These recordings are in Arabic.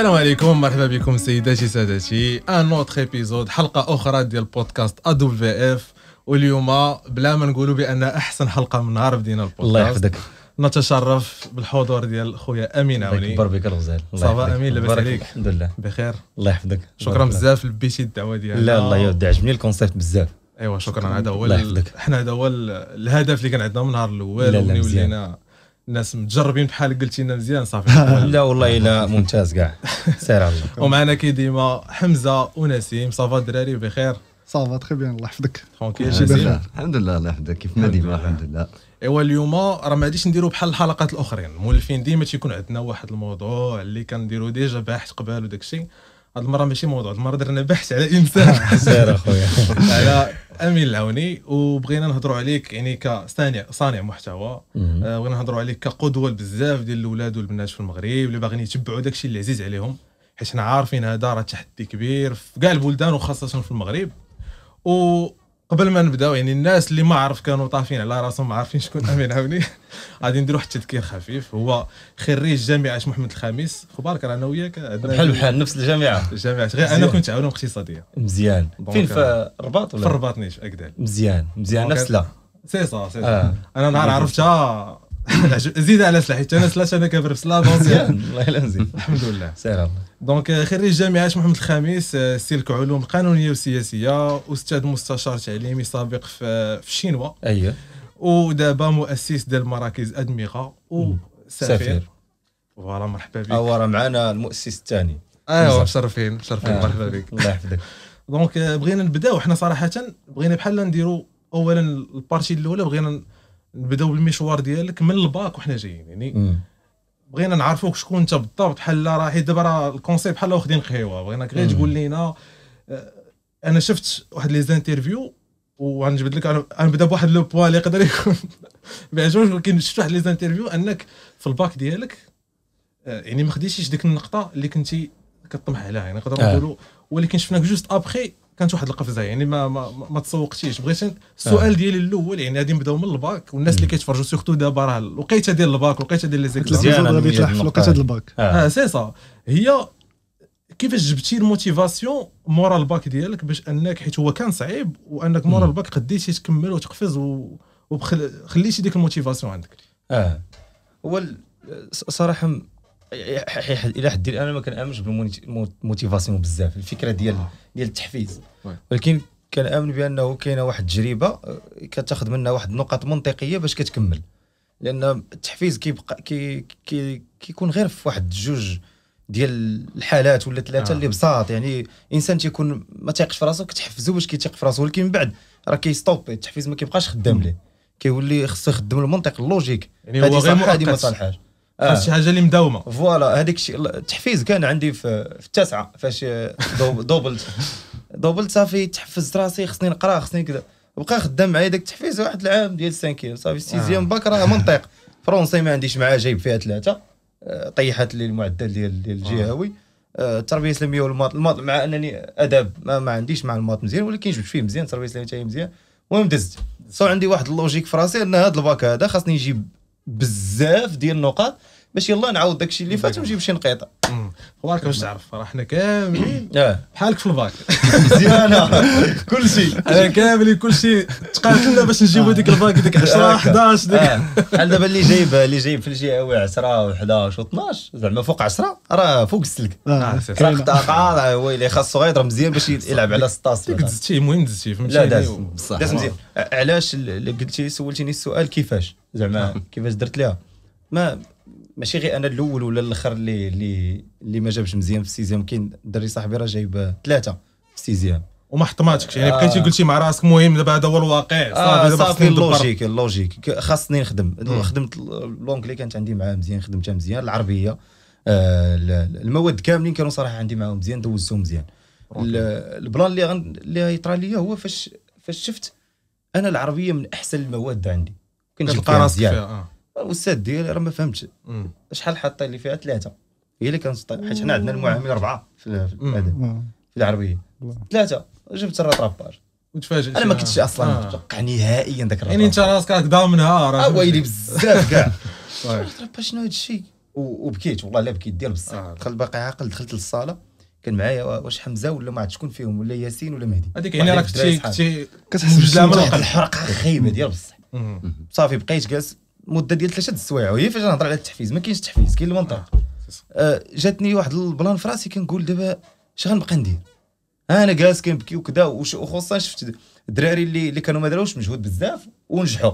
السلام عليكم مرحبا بكم سيداتي سادتي ان اوتر ايبيزود حلقه اخرى ديال بودكاست في اف واليوم بلا ما نقولوا بان احسن حلقه من نهار بدينا البودكاست الله يحفظك نتشرف بالحضور ديال خويا امين عوني كبر بك الغزال صافا امين لاباس عليك الحمد لله بخير الله يحفظك شكرا بزاف لبيتي الدعوه ديالنا لا الله يودع عجبني الكونسيبت بزاف ايوا شكرا هذا هو حنا هذا هو الهدف اللي كان عندنا من النهار الاول ولينا الناس متجربين بحال قلتينا مزيان صافي لا والله الا ممتاز كاع سير على الله ومعنا كي ديما حمزه ونسيم صافا الدراري بخير صافا تخي بيان الله يحفظك بخير الحمد لله الله يحفظك كيف ما ديما الحمد لله ايوا اليوم راه ما غاديش نديرو بحال الحلقات الاخرين المؤلفين ديما تيكون عندنا واحد الموضوع اللي كنديرو ديجا باحث قبل وداك الشيء هاد المره ماشي موضوع هاد المره درنا بحث على انسان سير اخويا على امين العوني وبغينا نهضروا عليك يعني كصانع صانع محتوى آه، بغينا نهضروا عليك كقدوه لبزاف ديال الاولاد والبنات في المغرب اللي باغيين يتبعوا داكشي اللي عزيز عليهم حيت حنا عارفين هذا راه تحدي كبير في كاع البلدان وخاصه في المغرب و قبل ما نبداو يعني الناس اللي ما عرف كانوا طافين على راسهم ما عارفين شكون امين عوني غادي نديرو واحد التذكير خفيف هو خريج جامعه محمد الخامس خبارك رانا وياك بحال بحال نفس الجامعه الجامعه غير انا كنت علوم اقتصاديه مزيان فين في euh، الرباط ولا في الرباط نيش اكدال مزيان مزيان نفس euh، لا سي صا سي صا آه. انا نهار عرفتها زيد على سلاحي حيت انا سلاش انا كبر في والله الا الحمد لله سير الله دونك آه، خريج جامعه محمد الخامس آه، سلك علوم قانونيه وسياسيه استاذ مستشار تعليمي سابق في آه، في الشينوا ايوه ودابا مؤسس ديال مراكز ادمغه وسفير فوالا مرحبا بك هو راه معنا المؤسس الثاني ايوا مشرفين مشرفين مرحبا بك الله يحفظك دونك بغينا نبداو حنا صراحه بغينا بحال نديرو اولا البارتي الاولى بغينا نبداو بالمشوار ديالك من الباك وحنا جايين يعني م. بغينا نعرفوك شكون انت بالضبط بحال راه حيت دابا راه الكونسيبت بحال واخدين خيوه بغيناك غير تقول لينا آه، انا شفت واحد لي زانترفيو وغنجبد لك انا نبدا بواحد لو بوان اللي يقدر يكون بيعجبوش ولكن شفت واحد لي زانترفيو انك في الباك ديالك آه، يعني ما خديتيش ديك النقطه اللي كنتي كطمح عليها يعني نقدروا آه. نقولوا ولكن شفناك جوست ابخي كانت واحد القفزه يعني ما ما, ما تسوقتيش بغيت السؤال آه. ديالي الاول يعني غادي نبداو من الباك والناس اللي كيتفرجوا سيرتو دابا راه الوقيته ديال الباك الوقيته ديال لي زيكزام غادي تلاح في الوقيته ديال الباك آه. اه سي سا هي كيفاش جبتي الموتيفاسيون مورا الباك ديالك باش انك حيت هو كان صعيب وانك مورا الباك قديتي تكمل وتقفز وخليتي ديك الموتيفاسيون عندك اه هو صراحه الى حد انا ما كنامنش بالموتيفاسيون بزاف الفكره ديال آه. ديال التحفيز ولكن كنامن بانه كاينه واحد التجربه آه، كتاخذ منها واحد النقط منطقيه باش كتكمل لان التحفيز كيبقى كي كي كيكون غير في واحد جوج ديال الحالات ولا ثلاثه آه. اللي بساط يعني انسان تيكون ما تيقش في راسو كتحفزو باش كيتيق في راسو ولكن من بعد راه كيستوبي التحفيز ما كيبقاش خدام ليه كيولي خصو يخدم المنطق اللوجيك يعني هو غير مؤقت آه. شي حاجه اللي مداومه فوالا هذيك الشيء التحفيز كان عندي في, في التاسعه فاش دوبلت دوبلت صافي تحفزت راسي خصني نقرا خصني كذا بقى خدام معايا داك التحفيز واحد العام ديال السانكيام صافي سيزيام آه. باك راه منطق فرونسي ما عنديش معاه جايب فيها ثلاثه آه، طيحت لي المعدل ديال ديال آه. الجهوي آه. التربيه الاسلاميه والماط الماط مع انني اداب ما, ما عنديش مع الماط مزيان ولكن جبت فيه مزيان التربيه الاسلاميه مزيان المهم دزت صار عندي واحد اللوجيك في راسي ان هذا الباك هذا خاصني نجيب بزاف ديال النقاط باش يلا نعاود داكشي اللي فات ونجيب شي نقيطه بارك باش تعرف راه حنا كاملين آه. بحالك في الباك مزيانه كلشي انا كاملين كلشي تقاتلنا باش نجيبو ديك الباك ديك 10 آه، 11 ديك آه. بحال دابا اللي جايب اللي جايب في الجهوي 10 و11 و12 زعما فوق 10 راه فوق السلك راه طاقه هو اللي خاصو غير يضرب مزيان باش يلعب على 16 دزتيه المهم دزتيه فهمتي لا داز أيوه. بصح داز مزيان علاش قلتي سولتيني السؤال كيفاش زعما نعم. كيفاش درت ليها ما ماشي غير انا الاول ولا الاخر اللي اللي اللي ما جابش مزيان في السيزيام كاين دري صاحبي راه جايب ثلاثه في السيزيام وما حطماتكش يعني آه. بقيتي آه قلتي مع راسك مهم دابا هذا هو الواقع صافي آه صافي اللوجيك اللوجيك خاصني نخدم خدمت لونجلي كانت عندي معاه مزيان خدمتها مزيان العربيه آه المواد كاملين كانوا صراحه عندي معاهم مزيان دوزتهم مزيان البلان اللي غن... اللي يطرى ليا هو فاش فاش شفت انا العربيه من احسن المواد عندي كنجيب فيها مزيان آه. الاستاذ آه، ديالي راه ما فهمتش شحال حاطين لي فيها ثلاثه هي اللي كانت حيت حنا عندنا المعامل اربعه في, في الادب في العربيه ثلاثه جبت الراتراباج وتفاجئت انا ما كنتش آه. اصلا آه. متوقع نهائيا ذاك يعني انت راسك راك ضامنها آه، راه ويلي بزاف كاع طيب. طيب. شنو هذا الشيء وبكيت والله لا بكيت ديال بزاف آه. دخلت باقي عاقل دخلت للصاله كان معايا واش حمزه ولا ما عرفت شكون فيهم ولا ياسين ولا مهدي هذيك يعني راك كنتي كنتي كتحس بالحرقه خايبه ديال بصح صافي بقيت جالس مده ديال ثلاثه السوايع وهي فاش نهضر على التحفيز ما كاينش التحفيز كاين المنطق آه،, آه جاتني واحد البلان في راسي كنقول دابا اش غنبقى ندير انا جالس كنبكي وكذا وخصوصا شفت الدراري اللي اللي كانوا ما داروش مجهود بزاف ونجحوا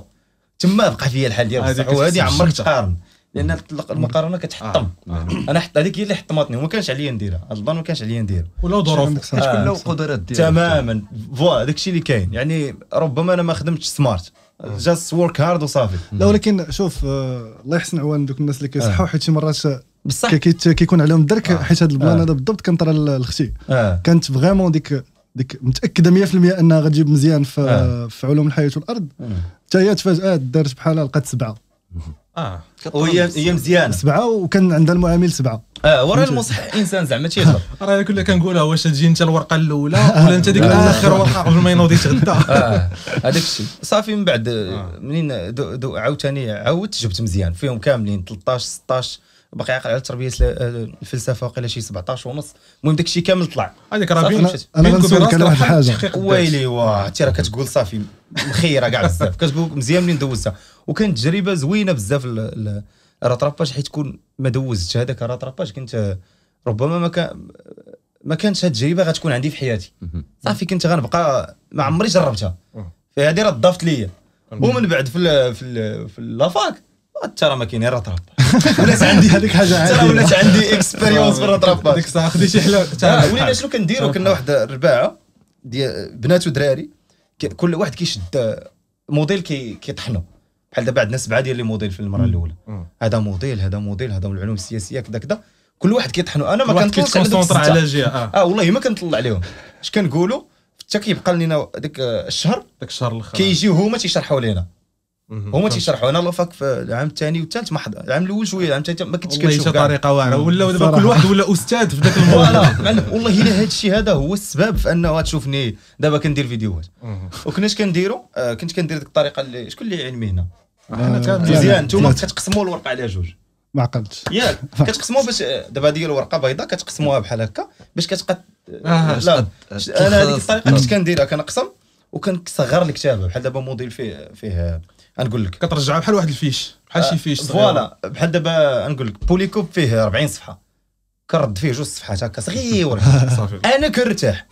تما بقى فيا الحال ديال بصح وهذه عمرك تقارن لان المقارنه كتحطم آه، انا حط هذيك هي اللي حطمتني وما كانش عليا نديرها هذا البلان ما كانش عليا نديرها ولا ظروف ولا آه، قدرات تماما فوا هذاك الشيء اللي كاين يعني ربما انا ما خدمتش سمارت جاست ورك هارد وصافي لا ولكن شوف آه، الله يحسن عوان دوك الناس اللي كيصحوا آه. حيت شي مرات بصح كيكون عليهم الدرك آه. حيت هذا البلان هذا بالضبط كان طرا الاختي كانت فغيمون ديك ديك متاكده 100% انها غتجيب مزيان في, في علوم الحياه والارض حتى هي تفاجات دارت بحالها لقات سبعه اه وهي هي مزيانه سبعه وكان عندها المعامل سبعه اه ورا المصح انسان زعما تيهضر راه كنا كنقولها واش تجي انت الورقه الاولى ولا انت ديك اخر ورقه قبل ما ينوض يتغدى آه، هذاك الشيء صافي من بعد آه. منين عاوتاني عاودت جبت مزيان فيهم كاملين 13 16 باقي عاقل على التربيه الفلسفه وقيلا شي 17 ونص المهم داكشي كامل طلع هذيك راه بين انا غنسولك على واحد الحاجه ويلي واه انت راه كتقول صافي مخيره كاع بزاف كتقول مزيان منين دوزتها وكانت تجربه زوينه بزاف الراتراباج حيت كون ما دوزتش هذاك الراتراباج كنت ربما ما كان ما كانتش هاد التجربه غتكون عندي في حياتي صافي كنت غنبقى ما عمري جربتها فهذه راه ضافت ليا ومن بعد في الـ في, في لافاك ترى ما كاين تراب ولات عندي هذيك حاجه ترى ولات عندي اكسبيريونس بالرطربات ديك الساعه خدي شي حلوه ولينا شنو كنديروا كنا واحد الرباعه ديال بنات ودراري كل واحد كيشد موديل كيطحنوا بحال دابا عندنا سبعه ديال لي موديل في المره الاولى هذا موديل هذا موديل هذا من العلوم السياسيه كذا كذا كل واحد كيطحنوا انا ما كنطلعش على جهه آه. اه والله ما كنطلع عليهم اش كنقولوا حتى كيبقى لنا ذاك الشهر داك الشهر الاخر كيجيو هما تيشرحوا لينا هما تيشرحوا انا لافاك في العام الثاني والثالث ما حضر العام الاول شويه العام الثاني ما كنتش كنشوف طريقه واعره ولا دابا كل واحد ولا استاذ في ذاك الموضوع والله الا هذا الشيء هذا هو السبب في انه تشوفني دابا كندير فيديوهات وكناش كنديروا آه، كنت كندير ديك الطريقه اللي شكون اللي علمي هنا آه، مزيان انتم كتقسموا الورقه على جوج ما عقلتش ياك كتقسموا باش دابا هذه الورقه بيضاء كتقسموها بحال هكا باش كتبقى آه، لا انا هذيك الطريقه كنت كنديرها كنقسم وكنصغر الكتابه بحال دابا موديل فيه فيه نقول لك كترجعها بحال واحد الفيش بحال شي آه، فيش فوالا بحال دابا نقول لك بوليكوب فيه 40 صفحه كرد فيه جوج صفحات هكا صغيور صافي انا كنرتاح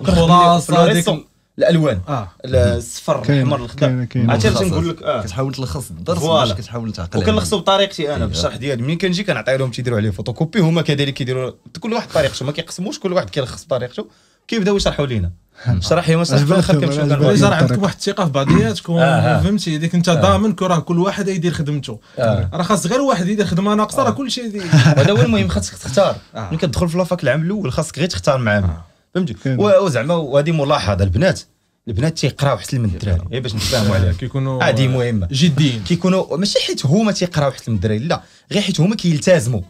هذيك الالوان آه. الصفر الاحمر الخضر عرفتي نقول لك اه كتحاول تلخص الدرس باش كتحاول تعقل وكنلخصو بطريقتي انا إيه. بالشرح ديالي منين كنجي كنعطي لهم تيديروا عليه فوتوكوبي هما كذلك كيديروا كل واحد طريقته ما كيقسموش كل واحد كيلخص بطريقته كيبداو يشرحوا لينا شرح يوم في الاخر كنمشيو يزرع عندك واحد الثقه في بعضياتكم آه، آه. فهمتي ديك انت آه. ضامن راه كل واحد يدير خدمته راه خاص غير واحد يدير خدمه ناقصه راه كلشي هذا هو المهم خاصك تختار ملي كتدخل في لافاك العام الاول خاصك غير تختار معاهم فهمتي وزعما وهذه ملاحظه البنات البنات تيقراو حتى من الدراري غير باش نتفاهموا عليها كيكونوا هذه مهمه جديين كيكونوا ماشي حيت هما تيقراو حتى من الدراري لا غير حيت هما كيلتزموا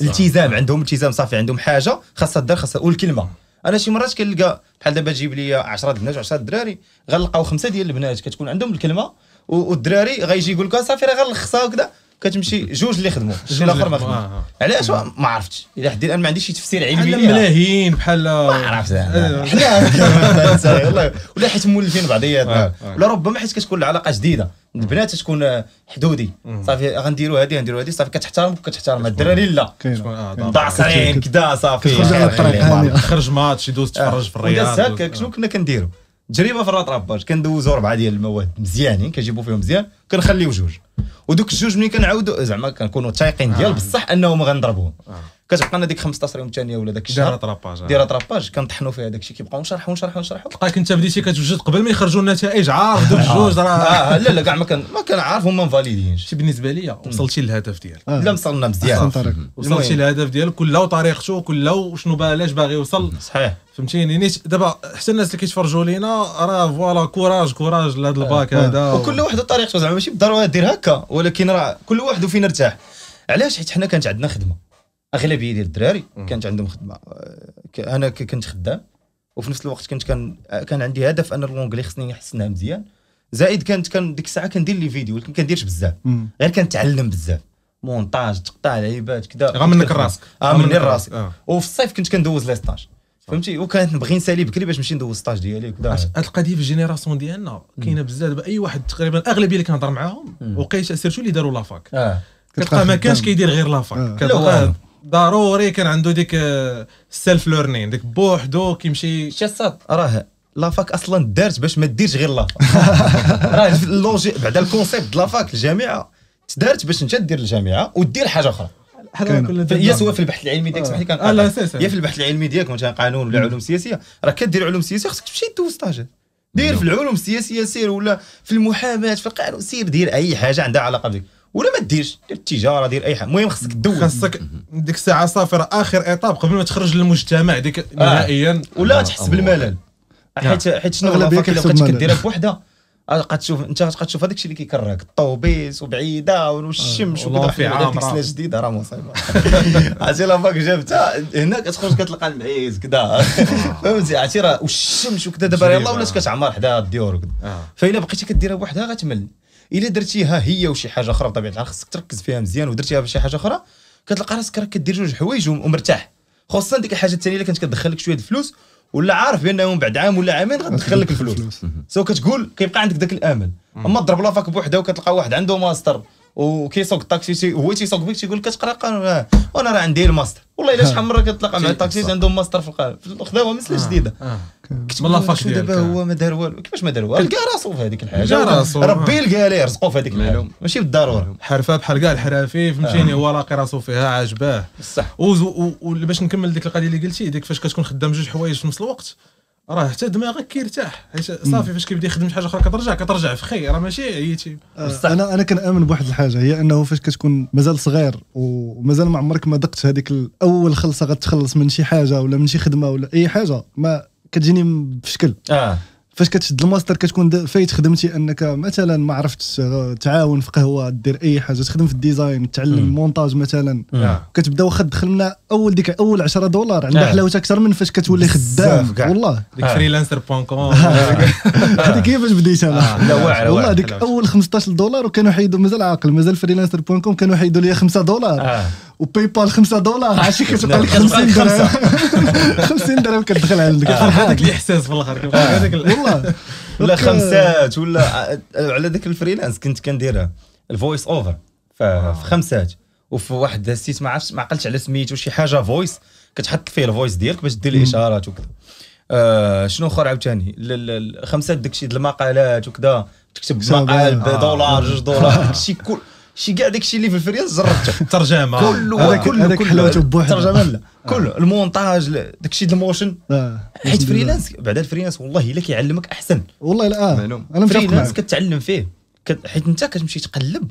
التزام عندهم التزام صافي عندهم حاجه خاصها الدار خاصها والكلمه انا شي مرات كنلقى بحال دابا تجيب لي 10 البنات و10 الدراري غنلقاو خمسه ديال البنات كتكون عندهم الكلمه والدراري غيجي يقول لك صافي راه غنلخصها وكذا كتمشي جوج اللي خدموا شي الاخر ما خدموا علاش آه. ما عرفتش الى حد الان ما عنديش شي تفسير علمي ليها ملاهين بحال ما عرفت حنا أيوه. ولا حيت مولفين بعضياتنا آه، آه. ولا ربما حيت كتكون العلاقه جديده البنات تكون حدودي صافي غنديروا هذه غنديروا هذه صافي كتحترم وكتحترم الدراري لا ضعصرين كدا صافي خرج ماتش يدوز تفرج في الرياض هكا شنو كنا كنديروا تجربه في الراتراباج كندوزو اربعه ديال المواد مزيانين كنجيبو فيهم مزيان كنخليو جوج ودوك الجوج ملي كنعاودو زعما كنكونو تايقين ديال آه. بصح انهم غنضربوهم آه. كتعطينا ديك 15 يوم الثانيه ولا داك الشهر دير اطراباج آه. دير اطراباج كنطحنوا فيها داك الشيء كيبقاو نشرحوا نشرحوا نشرحوا تلقاك انت بديتي كتوجد قبل ما يخرجوا النتائج عارف دوك الجوج آه. راه آه، لا لا كاع ما كان ما كنعرف هما مفاليدينش بالنسبه ليا وصلتي للهدف ديالك لا وصلنا مزيان وصلتي للهدف ديالك كله وطريقته كله وشنو علاش باغي يوصل صحيح فهمتيني نيت دابا حتى الناس اللي كيتفرجوا لينا راه فوالا كوراج كوراج لهذا الباك هذا وكل واحد طريقته زعما ماشي بالضروره دير هكا ولكن راه كل واحد وفين ارتاح علاش حيت حنا كانت عندنا خدمه اغلبيه ديال الدراري كانت عندهم خدمه آه، انا كنت خدام وفي نفس الوقت كنت كان آه، كان عندي هدف ان اللونجلي خصني نحسنها مزيان زائد كانت كان ديك الساعه كندير لي فيديو ولكن كنديرش بزاف غير كنتعلم بزاف مونتاج تقطع لعيبات كذا غا منك راسك اه مني راسك آه. وفي الصيف كنت كندوز لي ستاج فهمتي وكانت نبغي نسالي بكري باش نمشي ندوز ستاج ديالي وكذا هاد القضيه في الجينيراسيون ديالنا كاينه بزاف اي واحد تقريبا الاغلبيه اللي كنهضر معاهم وقيت سيرتو اللي داروا لافاك آه. كتلقى ما كانش كيدير غير لافاك آه. ضروري كان عنده ديك السيلف آه، ليرنين ديك بوحدو كيمشي شاسات راه لافاك اصلا دارت باش ما ديرش غير لافاك راه اللوجي بعدا الكونسيبت لافاك الجامعه تدارت باش انت دير الجامعه ودير حاجه اخرى يا سواء في البحث العلمي ديالك سمح لي آه. كان يا آه، في البحث العلمي ديالك مثلا قانون ولا علوم سياسيه راه كدير علوم سياسيه خصك تمشي دوز ستاجر دير في العلوم السياسيه سير ولا في المحاماه في القانون سير دير اي حاجه عندها علاقه بك ولا ما ديرش دير التجاره دير اي حاجه المهم خصك تدوز خاصك ديك الساعه صافي راه اخر ايطاب قبل ما تخرج للمجتمع ديك آه. نهائيا ولا آه. تحس بالملل حيت حيت نعم. شنو اغلبيه كتحس كديرها بوحدها غتبقى آه، تشوف انت غتبقى تشوف هذاك الشيء اللي كيكرهك الطوبيس وبعيده والشمس آه، وكذا في عام جديده راه مصيبه عرفتي لافاك جابتها هنا كتخرج كتلقى المعيز كذا آه. فهمتي عرفتي راه والشمس وكذا دابا يلاه ولات كتعمر حداها الديور وكذا فإلا بقيتي كديرها بوحدها غتمل الا درتيها هي وشي حاجه اخرى بطبيعه الحال خصك تركز فيها مزيان ودرتيها بشي حاجه اخرى كتلقى راسك راك كدير جوج حوايج ومرتاح خصوصا ديك الحاجه الثانيه اللي كانت كتدخل لك شويه الفلوس ولا عارف بانه من بعد عام ولا عامين غتدخل لك الفلوس سو كتقول كيبقى عندك ذاك الامل اما تضرب لافاك بوحده وكتلقى واحد عنده ماستر وكيسوق الطاكسي هو تيسوق بك تيقول لك كتقرا قانون آه، وانا راه عندي الماستر والله الا شحال من مره كتلاقى مع الطاكسي عندهم ماستر في القانون خداوها آه. جديده آه. من لافاك ديالك دابا هو ما دار والو كيفاش ما دار والو لقى راسو في هذيك الحاجه راسو ربي لقى ليه رزقو في هذيك الحاجه ماشي بالضروره حرفه بحال كاع الحرافي فهمتيني آه. هو لاقي راسو فيها عاجباه بصح وباش نكمل ديك القضيه اللي قلتي ديك فاش كتكون خدام جوج حوايج في نفس الوقت راه حتى دماغك كيرتاح حيت صافي فاش كيبدا يخدم شي حاجه اخرى كترجع كترجع في خير راه ماشي عييتي آه. انا انا كنامن بواحد الحاجه هي انه فاش كتكون مازال صغير ومازال ما عمرك ما دقت هذيك اول خلصه غتخلص من شي حاجه ولا من شي خدمه ولا اي حاجه ما كتجيني بشكل اه فاش كتشد الماستر كتكون فايت خدمتي انك مثلا ما عرفتش آه، تعاون في قهوه دير اي حاجه تخدم في الديزاين تعلم مونتاج مثلا آه. كتبدا واخا دخلنا اول ديك اول 10 دولار عندها آه. حلاوتها اكثر من فاش كتولي خدام والله آه. ديك فريلانسر بوان كوم هذيك كيفاش بديت انا آه. والله ديك اول 15 دولار وكانوا حيدوا مازال عاقل مازال فريلانسر بوان كوم كانوا حيدوا لي 5 دولار آه. وباي بال 5 دولار شي كتبقى لك 50 درهم 50 درهم كتدخل عندك آه. هذاك الاحساس في الاخر آه. والله ولا خمسات ولا آه، على ذاك الفريلانس كنت كندير الفويس اوفر في خمسات وفي واحد السيت ما عرفتش ما عقلتش على سميتو شي حاجه فويس كتحط فيه الفويس ديالك باش دير الاشارات وكذا آه شنو اخر عاوتاني خمسات داكشي ديال المقالات وكذا تكتب مقال بدولار جوج دولار داكشي كل شي كاع داكشي اللي في الفريز زرته الترجمه كله كله حلاوته بوحدها الترجمه لا آه. كله المونتاج داكشي ديال الموشن آه. حيت فريلانس بعدا الفريلانس والله الا كيعلمك احسن والله لا آه. انا فريلانس كتعلم فيه حيت انت كتمشي تقلب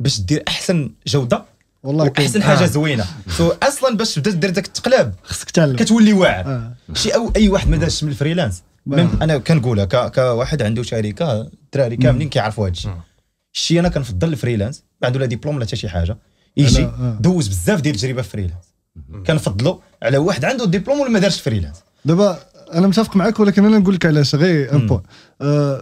باش دير احسن جوده والله احسن حاجه آه. زوينه سو اصلا باش تبدا دير داك التقلاب خصك تعلم كتولي واعر آه. شي او اي واحد ما دارش من الفريلانس آه. انا كنقولها كواحد عنده شركه الدراري كاملين كيعرفوا هادشي الشيء انا كنفضل الفريلانس ما عنده لا ديبلوم لا حتى شي حاجه يجي آه. دوز بزاف ديال التجربه فريلانس كنفضلو على واحد عنده ديبلوم ولا ما دارش فريلانس دابا انا متفق معك ولكن انا نقول لك علاش غير ان آه، بوان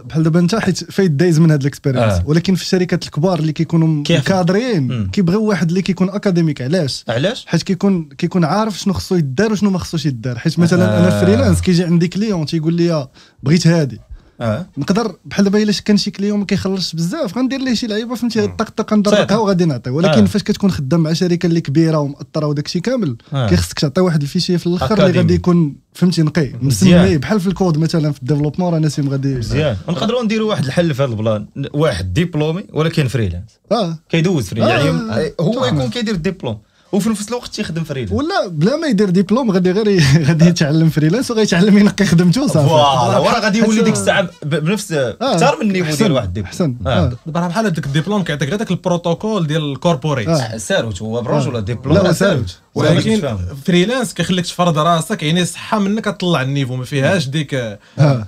بحال دابا انت حيت فايت دايز من هاد الاكسبيرينس آه. ولكن في الشركات الكبار اللي كيكونوا كادرين كيبغيو واحد اللي كيكون اكاديميك علاش علاش حيت كيكون كيكون عارف شنو خصو يدار وشنو ما خصوش يدار حيت مثلا آه. انا فريلانس كيجي عندي كليون تيقول لي بغيت هادي آه. نقدر بحال دابا الا كان شي كليون ما كيخلصش بزاف غندير ليه شي لعيبه فهمتي آه. طق طق كندرقها وغادي نعطي ولكن آه. فاش كتكون خدام مع شركه اللي كبيره ومأطره وداك الشيء كامل كيخصك تعطي واحد الفيشي في الاخر اللي غادي يكون فهمتي نقي مسمي بحال في الكود مثلا في الديفلوبمون راه نسيم غادي مزيان نقدروا نديروا واحد الحل في هذا البلان واحد ديبلومي ولكن فريلانس اه كيدوز فريلانس يعني هو يكون كيدير الديبلوم وفي نفس الوقت تيخدم فريلانس ولا بلا ما يدير ديبلوم غادي غير غادي يتعلم فريلانس وغيتعلم ينقي خدمته وصافي فوالا ورا راه غادي يولي ديك الساعه بنفس آه، اكثر من النيفو ديال واحد ديبلوم احسن آه. آه. دابا راه بحال هذاك الديبلوم كيعطيك غير داك البروتوكول ديال الكوربوريت آه. ساروت هو بروج ولا ديبلوم لا ساروت ولكن فريلانس كيخليك تفرض راسك يعني صحه منك تطلع النيفو ما فيهاش ديك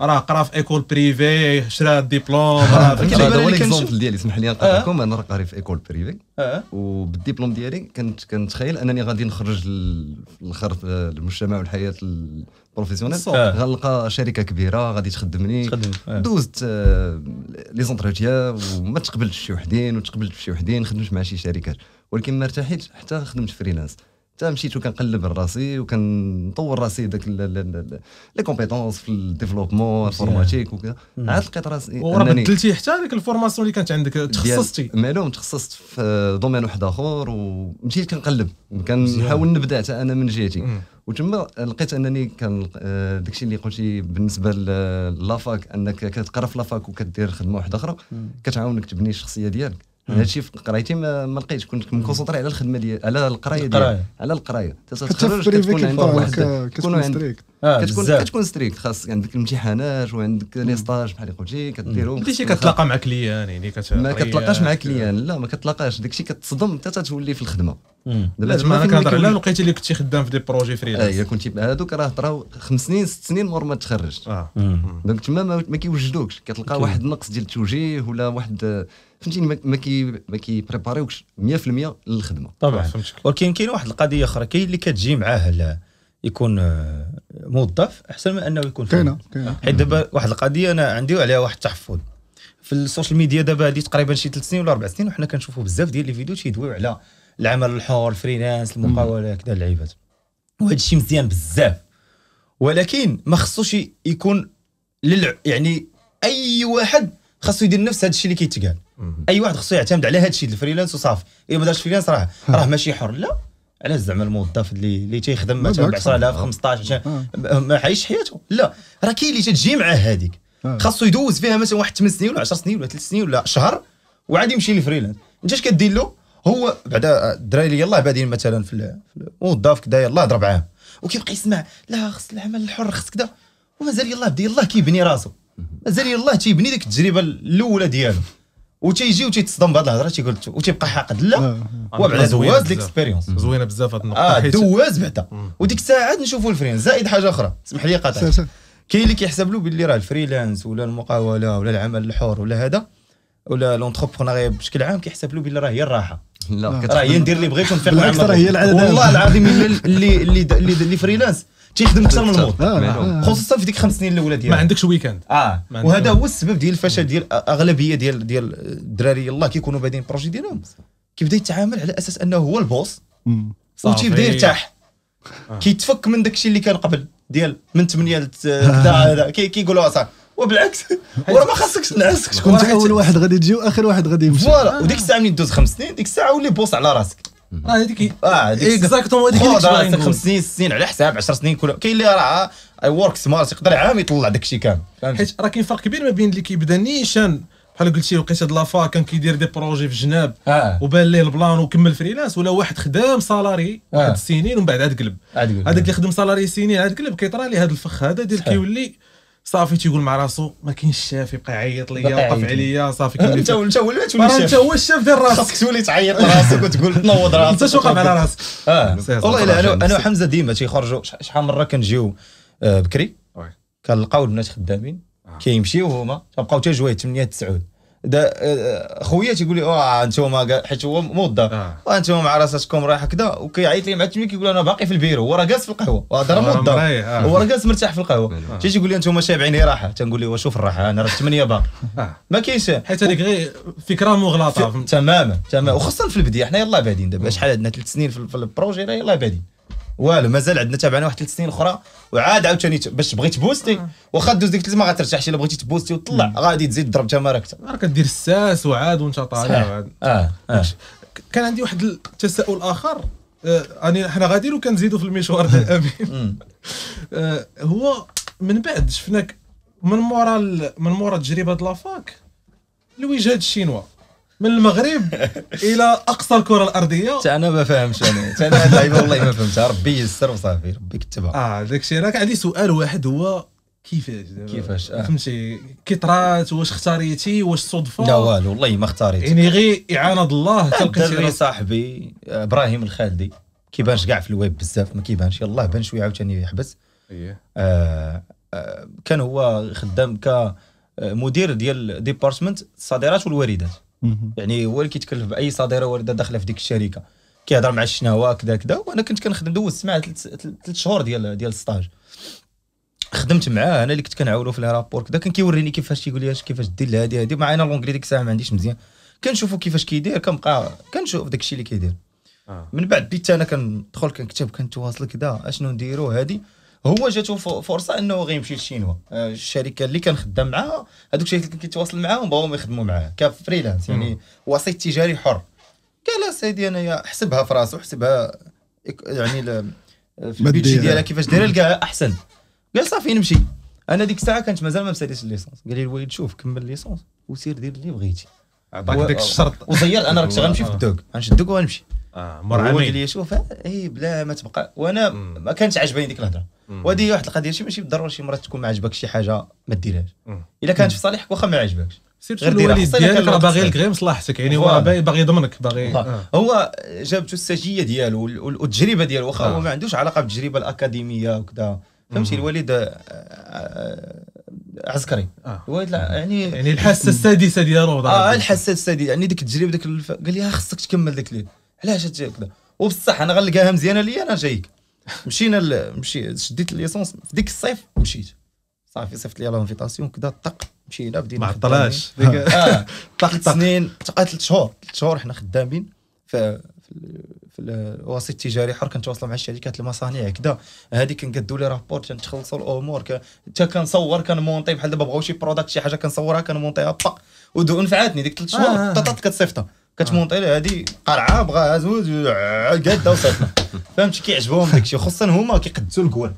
راه قرا في ايكول بريفي شرا ديبلوم راه هذا هو ليكزومبل ديالي اسمح لي لكم انا راه قاري في ايكول بريفي وبالديبلوم ديالي كنت كنت متخيل انني غادي نخرج الاخر في المجتمع آه، والحياه البروفيسيونيل غنلقى شركه كبيره غادي تخدمني تخدم. آه. دوزت آه، لي زونتروتيا وما تقبلتش شي وحدين وتقبلت شي وحدين خدمت مع شي شركات ولكن ما ارتحيتش حتى خدمت فريلانس حتى مشيت وكنقلب راسي وكنطور راسي داك لي كومبيتونس في الديفلوبمون انفورماتيك وكذا عاد لقيت راسي وراه بدلتي حتى هذيك الفورماسيون اللي كانت عندك تخصصتي معلوم تخصصت في دومين واحد اخر ومشيت كنقلب كنحاول نبدا حتى انا من جهتي وتما لقيت انني كان داكشي اللي قلتي بالنسبه لافاك انك كتقرا في لافاك وكدير خدمه واحده اخرى كتعاونك تبني الشخصيه ديالك هادشي قرايتي ما, ما لقيتش كنت مكونسونطري على الخدمه ديال على القرايه ديال على القرايه حتى تتخرج كتكون عندك واحد آه، كتكون عندك كتكون كتكون ستريكت خاصك عندك الامتحانات وعندك لي ستاج بحال اللي قلتي كديرهم شي كتلاقى مع كليان يعني ما كتلاقاش آه، مع كليان لا ما كتلاقاش داكشي كتصدم حتى تتولي في الخدمه دابا زعما انا كنهضر على لقيتي اللي كنتي خدام في دي بروجي فريلانس اي أيوة، كنتي هذوك راه طراو خمس سنين ست سنين مور ما تخرجت آه. دونك تما ما كيوجدوكش كتلقى واحد النقص ديال التوجيه ولا واحد فهمتيني ما كي ما كيبريباريوكش 100% للخدمه طبعا ولكن كاين واحد القضيه اخرى كاين اللي كتجي معاه يكون آه، موظف احسن من انه يكون كاينه كاينه حيت دابا واحد القضيه انا عندي عليها واحد التحفظ في السوشيال ميديا دابا هذه تقريبا شي ثلاث سنين ولا اربع سنين وحنا كنشوفوا بزاف ديال لي فيديو تيدويو على العمل الحر الفريلانس المقاوله هكذا اللعيبات وهذا الشيء مزيان بزاف ولكن ما خصوش يكون للع... يعني اي واحد خاصو يدير نفس هذا الشيء اللي كيتقال اي واحد خصو يعتمد على هذا الشيء الفريلانس وصافي الا إيه، ما دارش فريلانس راه راه ماشي حر لا علاش زعما الموظف اللي اللي تيخدم مثلا ب 10000 15 ما عايش حياته لا راه كاين اللي تتجي معاه هذيك خاصو يدوز فيها مثلا واحد 8 سنين ولا 10 سنين ولا 3 سنين ولا شهر وعاد يمشي للفريلانس انت اش كدير له هو بعدا آه، الدراري اللي يلاه بادين مثلا في الموظف كدا يلاه ضرب عام وكيبقى يسمع لا خص العمل الحر خص كدا ومازال يلاه بدي يلاه كيبني راسو مازال يلاه تيبني ديك التجربه الاولى ديالو وتيجي وتيتصدم بهاد الهضره تيقول وتيبقى حاقد لا هو بعدا دواز ليكسبيريونس زوينه بزاف هاد النقطه اه دواز بعدا وديك الساعه عاد نشوفوا الفريلانس زائد حاجه اخرى اسمح لي قاطع كاين اللي كيحسب له باللي راه الفريلانس ولا المقاوله ولا العمل الحر ولا هذا ولا لونتربرونيا بشكل عام كيحسب له باللي راه هي الراحه لا راه هي ندير اللي بغيت ونفيق والله العظيم اللي اللي, اللي فريلانس تيخدم اكثر من الموت آه، آه. خصوصا في ديك خمس سنين الاولى ديالو ما عندكش ويكاند اه وهذا هو السبب ديال الفشل ديال اغلبيه ديال ديال الدراري يلاه كيكونوا بادين البروجي ديالهم كيبدا يتعامل على اساس انه هو البوس وتيبدا يرتاح آه. كيتفك من داكشي اللي كان قبل ديال من 8 هذا كيقولوا صح وبالعكس وراه ما خاصكش تنعس تكون اول واحد غادي تجي واخر واحد غادي يمشي فوالا وديك الساعه ملي دوز خمس سنين ديك الساعه ولي بوص على راسك راه هذيك اه اكزاكتومون هذيك اللي خمس سنين ست سنين على حساب 10 سنين كل كاين اللي راه ورك سمارت يقدر عام يطلع داك الشيء كامل حيت راه كاين فرق كبير ما بين اللي كيبدا نيشان بحال قلتي لقيت هاد لافا كان كيدير دي بروجي في جناب آه. وبان ليه البلان وكمل فريلانس ولا واحد خدام سالاري آه. واحد آه. السنين ومن بعد عاد قلب هذاك اللي خدم سالاري سنين عاد قلب كيطرى ليه هذا الفخ هذا ديال كيولي صافي تيقول مع راسو ما كاينش الشاف يبقى يعيط ليا وقف عليا صافي كاين انت انت هو اللي تولي انت هو الشاف ديال راسك خاصك تولي تعيط لراسك وتقول تنوض راسك انت واقف على راسك اه والله الا انا انا وحمزه ديما تيخرجوا شحال مره كنجيو آه، بكري كنلقاو البنات خدامين آه. كيمشيو هما تبقاو حتى جوايه 8 9 دا خويا تيقول لي اه انتوما حيت هو موظف آه. وانتوما مع راساتكم رايح هكذا وكيعيط لي مع التمي كيقول انا باقي في البيرو هو راه جالس في القهوه هذا آه، موظف آه. هو راه جالس مرتاح في القهوه آه. تيجي تيقول لي انتوما شابعين راحه تنقول له شوف الراحه انا راه 8 باقي آه. ما كاينش حيت هذيك غير فكره مغلطه تماما تماما وخاصه في البدايه حنا يلاه بادين دابا شحال عندنا ثلاث سنين في البروجي راه يلاه بادين والو مازال عندنا تابعنا واحد ثلاث سنين اخرى وعاد عاوتاني باش بغيت تبوستي واخا دوز ديك ما غترجعش الا بغيتي تبوستي وتطلع غادي تزيد ضرب تمارا اكثر راه كدير الساس وعاد وانت طالع اه, آه. كان عندي واحد التساؤل اخر يعني حنا غادي وكنزيدوا في المشوار ديال امين آه، هو من بعد شفناك من مورا من مورا تجربه لافاك الوجهه الشينوا من المغرب الى اقصى الكره الارضيه حتى انا ما فاهمش انا حتى انا هاد اللعيبه والله ما فهمتها ربي ييسر وصافي ربي كتبها اه داك الشيء راك عندي سؤال واحد هو كيفاش كيفاش آه. فهمتي كي طرات واش اختاريتي واش صدفه لا والو والله ما اختاريت يعني غير اعانه الله تلقيتي صاحبي ابراهيم الخالدي كيبانش كاع في الويب بزاف ما كيبانش يلاه بان شويه عاوتاني يحبس ايه آه, آه، كان هو خدام كمدير آه، ديال ديبارتمنت الصادرات والواردات يعني هو اللي كيتكلف باي صادره وارده داخله في ديك الشركه كيهضر مع الشناوه كذا كذا وانا كنت كنخدم دوز سمع ثلاث شهور ديال ديال الستاج خدمت معاه انا اللي كنت كنعاونو في لي رابور كذا كان كيوريني كيفاش يقول لي كيفاش دير هادي هادي مع انا لونغري ديك الساعه ما عنديش مزيان كنشوفو كيفاش كيدير كنبقى كنشوف داكشي اللي كيدير آه. من بعد بديت انا كندخل كنكتب كنتواصل كذا اشنو نديرو هادي هو جاتو فرصه انه غيمشي للشينوا آه، الشركه اللي كان خدام معاها هذوك الشركات اللي كيتواصل معاهم بغاهم يخدموا معاه كفريلانس يعني وسيط تجاري حر قال سيدي انايا حسبها في راسو حسبها يعني في البيتشي ديالها كيفاش دايره لقاها احسن قال صافي نمشي انا ديك الساعه كانت مازال ما مساليش الليسونس قال لي الوالد شوف كمل الليسونس وسير دير اللي بغيتي عطاك داك الشرط وزير انا راك غنمشي في الدوك غنشدك وغنمشي اه مر عامين قال لي شوف آه، اي بلا ما تبقى وانا ما كانتش عاجباني ديك الهضره وهذه هي واحد القضيه ماشي بالضروره شي مرات تكون ما عجبك شي حاجه ما ديرهاش الا كانت في صالحك واخا ما عجبكش سيرتو الوالد ديالك راه باغي لك غير مصلحتك يعني هو باغي يضمنك باغي آه. هو جابته السجيه ديالو والتجربه ديالو واخا هو آه. ما عندوش علاقه بالتجربه الاكاديميه وكذا فهمتي الوالد آه، آه، عسكري آه. يعني يعني الحاسه السادسه ديالو اه الحاسه السادسه يعني ديك التجربه ديك قال لي خصك تكمل ديك الليل علاش كذا وبصح انا غنلقاها مزيانه ليا انا جايك مشينا مشي شديت الليسونس في ديك الصيف مشيت صافي صيفط لي لافيتاسيون كذا طق مشينا بدينا ما عطلاش آه، طق سنين ثلاث شهور ثلاث شهور حنا خدامين في في الوسيط التجاري حر كنتواصلوا مع الشركات المصانع كذا هذه كنقدوا لي رابور كنتخلصوا الامور حتى كنصور كنمونطي بحال دابا بغاو شي بروداكت شي حاجه كنصورها كنمونطيها طق ودو نفعتني ديك ثلاث شهور آه. طاطات كتصيفطها كتمونطي لي هذه قرعه بغاها زوج قاده وصيفطها فهمت كيعجبهم داكشي خصوصا هما كيقدسوا الكوان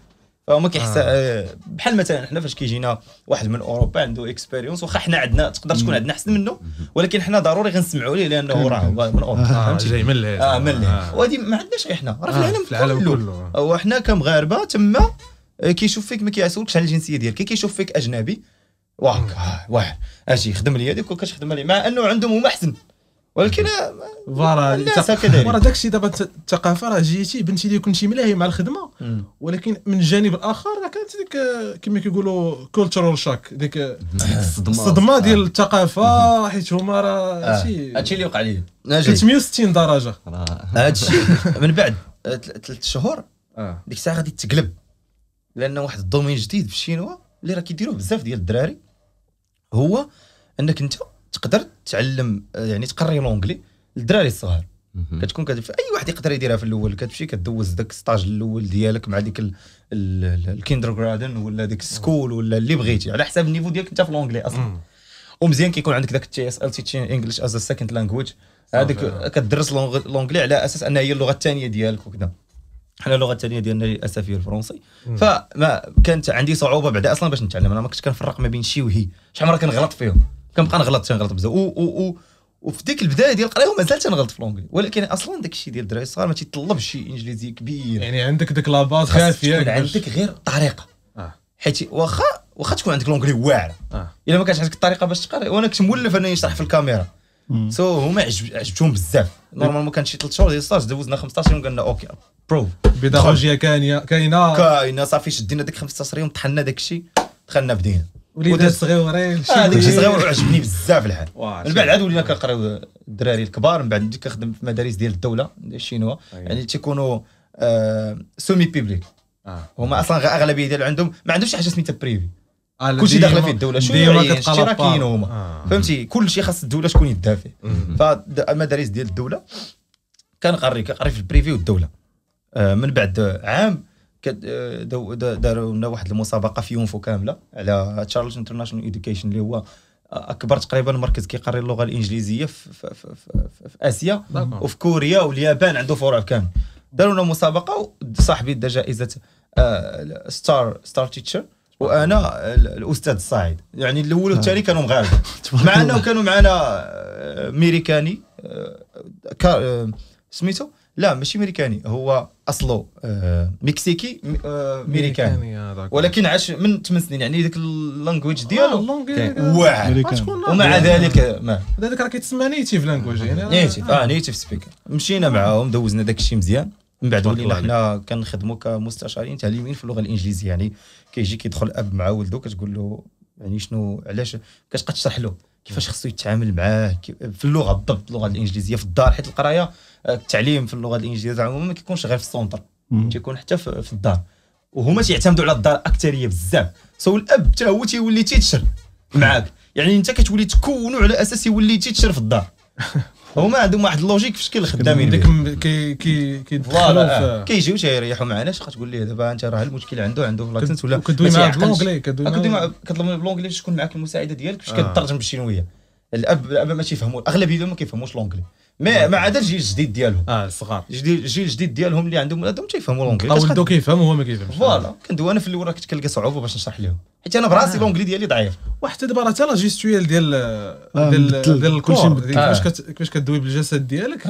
فهما كيحس آه. آه. بحال مثلا حنا فاش كيجينا واحد من اوروبا عنده اكسبيريونس واخا حنا عندنا تقدر تكون عندنا احسن منه ولكن حنا ضروري غنسمعوا ليه لانه راه من اوروبا آه جاي من اللي اه من اللي آه. وهذه ما عندناش غير حنا راه في آه، العالم, آه. العالم كله, كله. آه، وحنا كمغاربه تما كيشوف فيك ما كيعسولكش على الجنسيه ديالك كيشوف فيك اجنبي واك واه اجي خدم لي هذيك وكتخدم لي مع انه عندهم هما احسن ولكن فوالا فوالا داك الشيء دابا الثقافه راه جيتي بنتي لي كنتي ملاهي مع الخدمه ولكن من الجانب الاخر راه كانت ديك كما كيقولوا كولتشرال شاك ديك الصدمه الصدمه ديال آه. الثقافه حيت هما راه آه. هادشي هادشي اللي وقع لي 360 درجه هادشي من بعد ثلاث آه، شهور ديك الساعه غادي تقلب لان واحد الدومين جديد في الشينوا اللي راه كيديروه بزاف ديال الدراري هو انك انت تقدر تعلم آه، يعني تقري لونجلي للدراري الصغار كتكون كتف... اي واحد يقدر يديرها في الاول كتمشي كدوز داك ستاج الاول ديالك مع ديك ال... ال... الكيندر غرادن ولا ديك السكول ولا اللي بغيتي على حساب النيفو ديالك انت في لونجلي اصلا ومزيان كيكون عندك داك تي اس ال تيتشين انجلش از سكند لانجويج هذيك كدرس لونجلي على اساس انها هي اللغه الثانيه ديالك وكذا حنا اللغه الثانيه ديالنا للاسف هي الفرنسي فما كانت عندي صعوبه بعدا اصلا باش نتعلم انا ما كنتش كنفرق ما بين شي وهي شحال مره كنغلط فيهم كنبقى نغلط تنغلط بزاف وفي ديك البدايه ديال القرايه ومازال تنغلط في الانجلي ولكن اصلا داك الشيء ديال الدراري الصغار ما تيطلبش شي انجليزي كبير يعني عندك ديك لاباز خافيه عندك غير الطريقه آه. حيت واخا واخا تكون عندك لونجلي واعره آه. الا ما كانش عندك الطريقه باش تقرا وانا كنت مولف انني نشرح في الكاميرا سو so, هما عجب عجبتهم بزاف نورمالمون كان شي 3 شهور ديال الساج دوزنا 15 يوم قالنا اوكي بروف بيداغوجيا كاينه كاينه كاينه صافي شدينا ديك 15 يوم طحنا داك الشيء دخلنا بدينا وليدات صغيورين هذاك آه، الشيء صغيور وعجبني بزاف الحال من بعد عاد ولينا كنقراو الدراري الكبار من بعد كنخدم في مدارس ديال الدوله الشينوا أيوه. يعني تيكونوا سومي آه، بيبليك آه. هما اصلا اغلبيه ديال عندهم ما عندهمش حاجه سميتها بريفي كلشي داخله فيه الدوله شو اشتراكيين هما فهمتي كلشي خاص الدوله شكون فيه فالمدارس ديال الدوله كنقري كنقري في البريفي والدوله من بعد عام لنا واحد المسابقه في يونفو كامله على تشارلز انترناشونال ايديوكيشن اللي هو اكبر تقريبا مركز كيقري اللغه الانجليزيه في, في, في, في, في اسيا وفي كوريا واليابان عنده فروع كامل لنا مسابقه وصاحبي ادى جائزه ستار ستار تيتشر وانا الاستاذ الصاعد يعني الاول نعم. والثاني كانوا مغاربه مع انه كانوا معنا آه، ميريكاني آه، آه، سميتو لا ماشي امريكاني هو اصله آه، مكسيكي آه ميريكاني آه، ولكن عاش من 8 سنين يعني آه، ديك اللانجويج ديالو واعر ومع ذلك ما هذاك راه كيتسمى نيتيف لانجويج يعني نيتيف اه نيتيف سبيكر مشينا معاهم دوزنا داك الشيء مزيان من بعد ولينا حنا كنخدموا كمستشارين تعليميين في اللغه الانجليزيه يعني كيجي كيدخل اب مع ولده كتقول له يعني شنو علاش كتبقى تشرح له كيفاش خصو يتعامل معاه في اللغه بالضبط اللغه الانجليزيه في الدار حيت القرايه آه، التعليم في اللغه الانجليزيه عموما ما كيكونش غير في السونتر تيكون حتى في الدار وهما تيعتمدوا على الدار اكثريه بزاف سو الاب حتى هو تيولي تيتشر معاك يعني انت كتولي تكونوا على اساس يولي تيتشر في الدار هما عندهم واحد اللوجيك في شكل خدامين ديك كي كي كيدخلوا آه. كيجيو تيريحوا معنا اش تقول ليه دابا انت راه المشكل عنده عنده في لاكسنت ولا كدوي معاه بلونغلي كدوي آه، معاه كطلب من بلونغلي باش تكون معاك المساعده ديالك باش آه. كترجم بالشينويه الاب الاب ما تيفهموا الاغلبيه ما كيفهموش لونغلي ما ما عاد الجيل الجديد ديالهم اه الصغار الجيل الجديد ديالهم اللي عندهم ولادهم تيفهموا الانجليزي آه، ولدو كيفهم وهو ما كيفهمش فوالا كندوي انا في الاول راه كنت كنلقى صعوبه باش نشرح لهم حيت انا براسي آه. الانجليزي ديالي ضعيف وحتى دابا راه حتى لا جيستويال ديال آه، ديال ديال كلشي كيفاش كيفاش كدوي بالجسد ديالك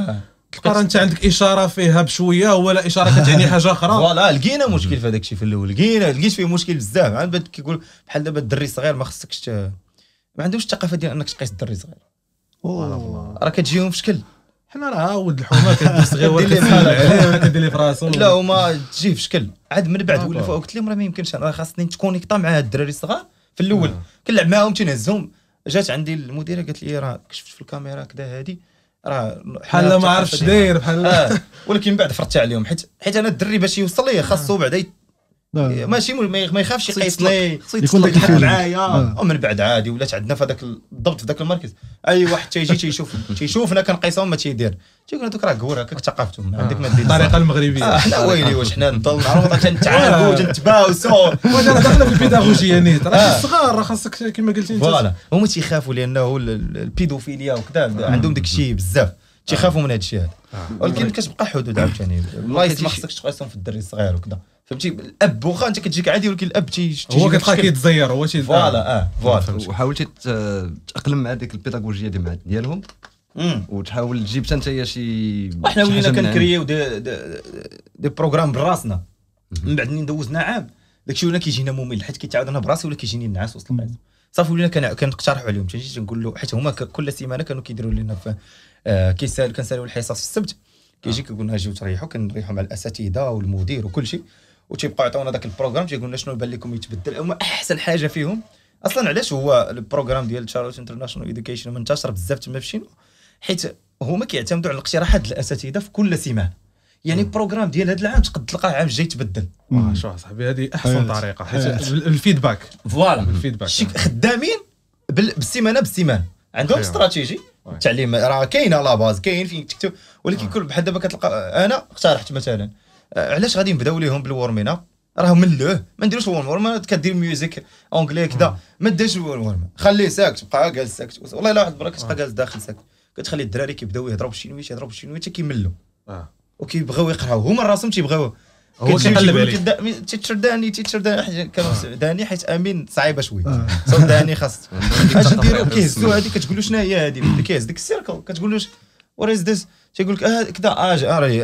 تلقى راه انت عندك اشاره فيها بشويه ولا اشاره كتعني حاجه اخرى فوالا لقينا مشكل في هذاك الشيء في الاول لقينا لقيت فيه مشكل بزاف عاد كيقول بحال دابا الدري الصغير ما خصكش ما عندوش الثقافه ديال انك تقيس الدري الصغير راه كتجيهم في شكل حنا راه ولد الحومه كدوز غير ولد عليه ولا كدير لي في لا هما تجي في شكل عاد من بعد آه، ولا آه. قلت لهم راه ما يمكنش راه خاصني تكونيكتا مع هاد الدراري الصغار في الاول آه. كنلعب معاهم تنهزهم جات عندي المديره قالت لي راه كشفت في الكاميرا كذا هادي راه بحال ما عرفتش داير بحال ولكن من بعد فرطت عليهم حيت حيت انا الدري باش يوصل ليه خاصو بعدا نعم. إيه، ماشي ما يخافش يقيس لي يكون الحال معايا نعم. ومن بعد عادي ولات عندنا في هذاك الضبط في ذاك المركز اي واحد تيجي تيشوف تيشوفنا كنقيسهم ما تيدير تيقول هذوك راه كور هكاك ثقافتهم آه. عندك ما دير الطريقه المغربيه آه حنا ويلي واش حنا نضل نعرف كنتعاقوا كنتباوسوا آه. وانا دخلنا في البيداغوجيا نيت راه الصغار آه. راه خاصك كما قلتي انت فوالا هما تيخافوا لانه البيدوفيليا وكذا عندهم داك الشيء بزاف تيخافوا من هذا الشيء آه. هذا ولكن كتبقى حدود عاوتاني الله ما خصكش تقاسهم في الدري الصغير وكذا فهمتي الاب واخا انت كتجيك عادي ولكن الاب تي هو كتبقى كيتزير هو تي فوالا اه, آه، فوالا وحاولتي تتاقلم مع ديك البيداغوجيه ديالهم وتحاول تجيب حتى انت شي وحنا ولينا كنكريو دي, دي, دي بروغرام براسنا من بعد ملي دوزنا عام داكشي ولا كيجينا ممل حيت كيتعاود انا براسي ولا كيجيني النعاس وصل صافي ولينا كنقترحوا عليهم تنجي تنقول له حيت هما كل سيمانه كانوا كيديروا لنا آه، كيسالوا كنسالوا الحصص في السبت كيجي كيقول لنا جيو تريحوا كنريحوا مع الاساتذه والمدير وكل شيء وتيبقاو يعطيونا ذاك البروغرام تيقول لنا شنو بان لكم يتبدل هما احسن حاجه فيهم اصلا علاش هو البروغرام ديال تشارلوت انترناشونال ايديوكيشن منتشر بزاف تما في شنو حيت هما كيعتمدوا على الاقتراحات الاساتذه في كل سيمانه يعني البروغرام ديال هذا العام تقد تلقاه عام الجاي تبدل شو صاحبي هذه احسن طريقه حيت الفيدباك فوالا الفيدباك خدامين بالسيمانه بالسيمانه عندهم أيوه. استراتيجي التعليم راه كاينه لا باز كاين فين تكتب ولكن آه. كل بحال دابا كتلقى انا اقترحت مثلا آه، علاش غادي نبداو ليهم بالورمينا راه ملوه ما نديروش الورم ورم كدير ميوزيك اونجلي كذا آه. ما داش الورم خليه ساكت بقى جالس ساكت والله الا واحد المره كتبقى جالس داخل ساكت كتخلي الدراري كيبداو يهضروا بالشينويش يهضروا بالشينويش كيملوا وكيبغيو يقراو هما راسهم تيبغيو هو كيقلب تيتشر داني تيتشر داني آه. داني حيت امين صعيبه شويه آه. صوت داني خاص اش نديرو كيهزو هذه كتقول له شنو هي هذه كيهز ديك السيركل كتقول له وات از ذيس تيقول لك اه كذا اج اري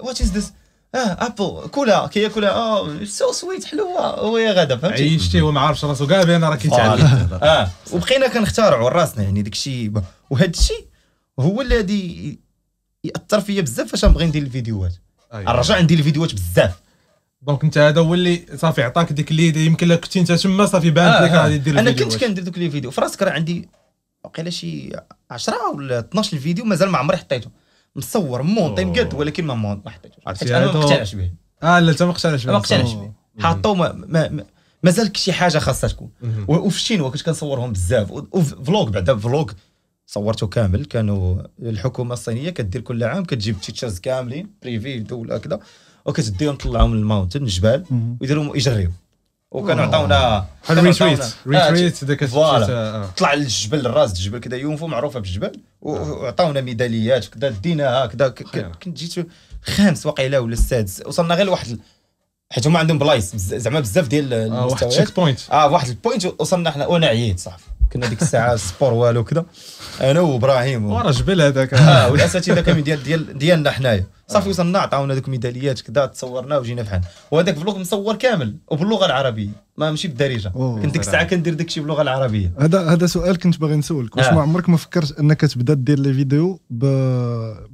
وات از ذيس اه ابل آه، كولا كياكلها اه سو سويت حلوه هو يا غدا فهمتي عيشتي هو ما عارفش راسو كاع بان راه كيتعلم اه وبقينا كنخترعوا راسنا يعني داك الشيء وهذا الشيء هو اللي ياثر فيا بزاف فاش نبغي ندير الفيديوهات أيوة. الرجاء عندي الفيديوهات بزاف دونك انت هذا هو اللي صافي عطاك ديك اللي يمكن لك كنت انت تما صافي بانت آه، لك آه. غادي دير انا كنت كندير دوك لي فيديو في راسك راه عندي وقيلا شي 10 ولا 12 فيديو مازال ما عمري حطيته مصور مونطي مقد ولكن ما ما حطيتوش انا ما مقتنعش به اه لا انت ما مقتنعش به ما مقتنعش به حاطو مازال شي حاجه خاصها تكون وفي الشينوا كنت كنصورهم بزاف وفلوغ بعدا فلوغ صورته كامل كانوا الحكومه الصينيه كدير كل عام كتجيب تيتشرز كاملين بريفي دوله كذا وكتديهم طلعوهم الماونتن الجبال ويديرهم يجريو وكانوا عطاونا بحال ريتويت ريتريت داك فوالا آه. طلع للجبل الراس الجبل كذا يونفو معروفه بالجبل آه. وعطاونا ميداليات وكذا ديناها كذا كنت جيت خامس واقيلا ولا السادس وصلنا غير لواحد حيت هما عندهم بلايص زعما بزاف ديال المستويات واحد تشيك بوينت اه واحد البوينت آه، وصلنا حنا وانا عييت صافي كنا ديك الساعه سبور والو كذا انا وابراهيم ورا جبل هذاك اه والاساتذه كانوا ديال ديال ديالنا حنايا صافي وصلنا عطاونا ذوك ميداليات كذا تصورنا وجينا فحال وهذاك فلوغ مصور كامل وباللغه العربيه ما ماشي بالدارجه كنت ديك الساعه كندير داكشي باللغه العربيه هذا هذا سؤال كنت باغي نسولك واش آه. ما عمرك ما فكرت انك تبدا دير لي فيديو ب...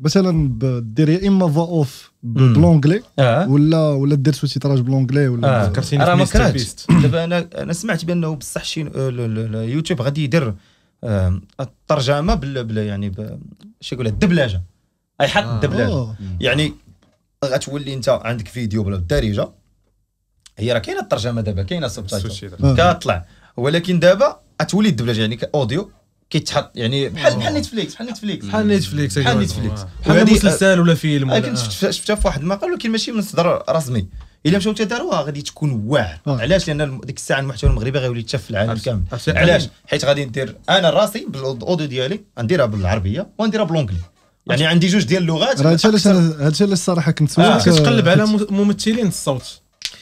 مثلا دير يا اما فوا اوف بالونجلي آه. ولا ولا دير تراج بالونجلي ولا آه. فكرتيني راه ما كرهتش دابا انا انا سمعت بانه بصح شي اليوتيوب آه، غادي يدير آه، الترجمه بال, يعني شنو شو يقولها الدبلجه اي حق آه. الدبلجه يعني غتولي انت عندك فيديو بالدارجه هي راه كاينه الترجمه دابا كاينه سبتايتل آه. كطلع ولكن دابا اتولي الدبلجه يعني كاوديو كيتحط يعني بحال آه. بحال نتفليكس بحال نتفليكس بحال نتفليكس أيوة. بحال نتفليكس بحال آه. مسلسل ولا فيلم ولا كنت شفتها في واحد المقال ولكن ماشي من صدر رسمي الا مشاو تداروها غادي تكون واعر علاش لان ديك الساعه المحتوى المغربي غيولي تشاف العالم كامل علاش حيت غادي ندير انا راسي بالاوديو ديالي نديرها بالعربيه ونديرها بالونجلي يعني عندي جوج ديال اللغات هادشي علاش هادشي علاش الصراحه كنت كتقلب على ممثلين الصوت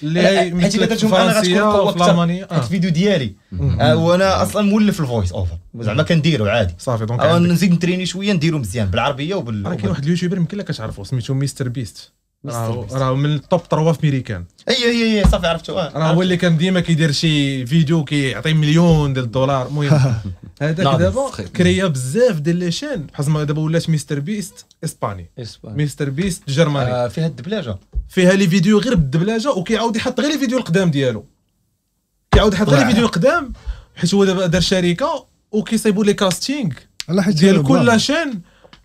اللي حيت انا غتكون الفيديو آه. ديالي آه، وانا اصلا مولف الفويس اوفر زعما كنديرو عادي صافي آه، دونك نزيد نتريني شويه نديرو مزيان بالعربيه وبال راه كاين واحد اليوتيوبر يمكن لك كتعرفو سميتو ميستر بيست راه من التوب 3 في ميريكان اي اي اي صافي عرفتو راه هو اللي كان ديما كيدير شي فيديو كيعطي مليون ديال الدولار المهم هذاك نعم، دابا نعم. كريا بزاف ديال لي شين بحال دابا ولات ميستر بيست اسباني اسباني ميستر بيست جرماني آه فيها الدبلاجه فيها لي فيديو غير بالدبلاجه وكيعاود يحط غير لي فيديو القدام ديالو كيعاود يحط غير لي فيديو القدام حيت هو دابا دار شركه وكيصيبوا لي كاستينغ ديال كل شين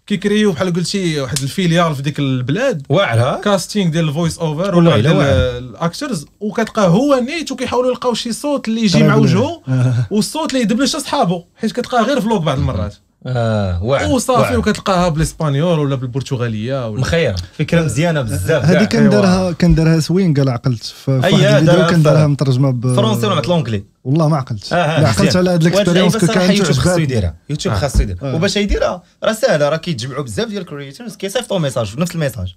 كيكريو بحال قلتي واحد الفيليال في ديك البلاد واعرها كاستينغ ديال الفويس اوفر ولا ديال الاكترز وكتلقى هو نيت وكيحاولوا يلقاو شي صوت اللي يجي مع وجهه والصوت اللي يدبلش اصحابه حيت كتلقاه غير فلوك بعض المرات اه واعر وصافي وكتلقاها بالاسبانيول ولا بالبرتغاليه ولا مخيره فكره مزيانه بزاف هذه كان دارها كان دارها لا عقلت في الفيديو كان دارها مترجمه بالفرنسي ولا لونجلي والله ما عقلتش لا عقلت على هذه الاكسبيريونس كان يوتيوب خاصو يديرها يوتيوب خاصو يديرها آه. وباش يديرها راه ساهله راه كيتجمعوا بزاف ديال الكريتورز كيصيفطوا ميساج نفس الميساج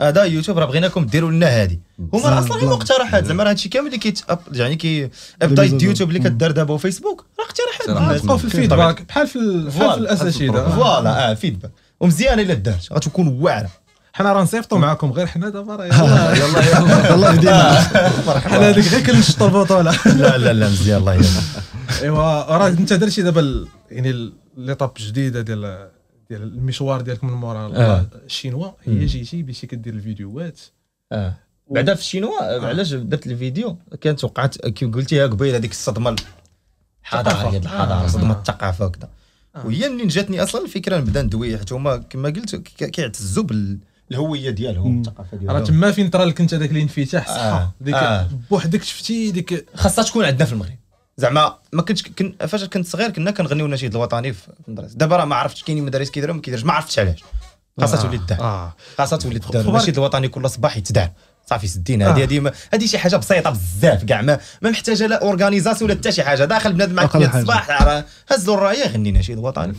هذا يوتيوب راه بغيناكم ديروا لنا هذه هما اصلا غير مقترحات زعما راه هادشي كامل اللي كيت يعني كي ابديت يوتيوب اللي كدار دابا وفيسبوك راه اقتراحات تلقاو في الفيدباك بحال في الاساتذه فوالا اه فيدباك ومزيان الا دارت غتكون واعره حنا راه نصيفطوا معاكم غير حنا دابا راه يلاه يلاه الله يهدينا آه، حنا هذيك غير كنشطوا البطوله لا لا لا مزيان الله يهدينا ايوا راه انت درتي دابا يعني ليطاب جديده ديال ديال المشوار ديالك من مورا آه. الشينوا هي جيتي باش كدير الفيديوهات اه و... بعدا في الشينوا آه. علاش درت الفيديو كانت وقعت كي قلتيها قبيله هذيك الصدمه الحضاريه الحضاره آه. صدمه الثقافه وكذا آه. وهي منين جاتني اصلا الفكره نبدا ندوي حيت هما كما قلت كيعتزوا الهويه ديالهم الثقافه ديالهم راه تما فين طرا لك انت ذاك الانفتاح صح آه. ديك آه. بوحدك شفتي ديك خاصها تكون عندنا في المغرب زعما ما كنتش كن فاش كنت صغير كنا كنغنيو النشيد الوطني في المدرسه دابا راه ما عرفتش كاينين مدارس كيديروا ما كيديرش ما عرفتش علاش خاصها تولي الدار آه. آه. خاصها تولي الدار النشيد الوطني كل صباح يتدار صافي سدينا هذه آه. هذه هذه شي حاجه بسيطه بزاف كاع ما, ما محتاجه لا اورغانيزاسيون ولا حتى شي حاجه داخل بنادم معك الصباح راه هز الرايه غني نشيد وطني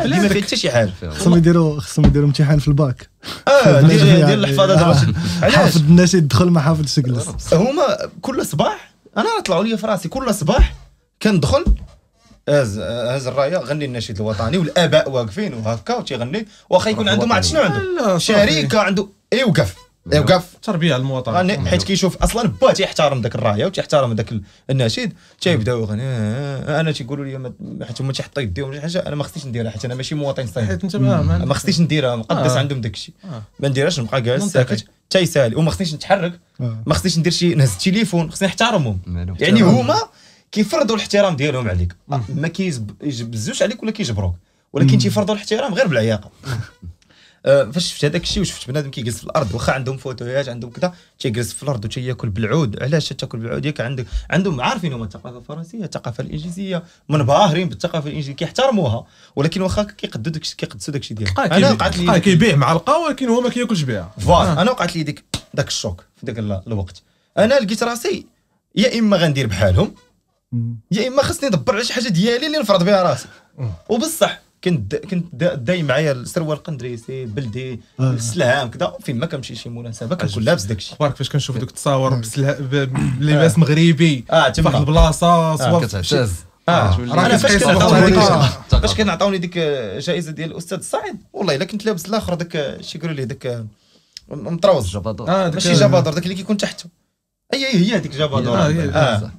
اللي آه، ما فيه حتى شي حاجه خصهم يديروا خصهم يديروا امتحان في الباك اه ديال يعني. الحفاظه دابا حافظ النشيد دخل ما حافظش جلس هما كل صباح انا طلعوا لي في راسي كل صباح كندخل هز هز الرايه غني النشيد الوطني والاباء واقفين وهكا وتيغني واخا يكون عنده ما عرفت شنو عنده شريكه عنده يوقف إيه، يوقف إيه، تربيه على المواطن حيت كيشوف اصلا با تيحترم ذاك الرايه وتيحترم ذاك النشيد تيبداو يغني آه، انا تيقولوا لي حيت هما تيحطوا يديهم شي حاجه انا ما خصنيش نديرها حيت انا ماشي مواطن صيني حيت انت ما خصنيش نديرها مقدس آه. عندهم داك الشيء آه. ما نديرهاش نبقى جالس ساكت تيسالي وما خصنيش نتحرك آه. ما خصنيش ندير شي نهز التليفون خصني نحترمهم يعني هما كيفرضوا الاحترام ديالهم عليك ما كيجبزوش عليك ولا كيجبروك ولكن تيفرضوا الاحترام غير بالعياقه آه، فاش شفت هذاك الشيء وشفت بنادم كيجلس في الارض واخا عندهم فوتويات عندهم كذا تيجلس في الارض وتياكل بالعود علاش تاكل بالعود ياك عندك عندهم عارفين هما الثقافه الفرنسيه الثقافه الانجليزيه منبهرين بالثقافه الانجليزيه كيحترموها ولكن واخا كيقدوا داك كيقدسوا داك الشيء ديالك انا وقعت لي كيبيع معلقه ولكن هو ما كياكلش بها فوالا آه. انا وقعت لي ديك داك الشوك في ذاك الوقت انا لقيت راسي يا اما غندير بحالهم يا اما خصني ندبر على شي حاجه ديالي اللي نفرض بها راسي وبصح كنت كنت داي معايا السروال القندريسي بلدي آه. السلهام كذا فين ما كنمشي شي مناسبه كنكون لابس داكشي بارك فاش كنشوف دوك التصاور آه. بلباس آه. مغربي اه تما واحد البلاصه آه، صور آه. اه انا فاش كان فاش ديك الجائزه ديال الاستاذ الصاعد والله الا كنت لابس الاخر داك شي يقولوا لي داك مطروز جبادور اه ماشي جبادور داك اللي كيكون تحته اي اي هي هذيك جابها دور آه،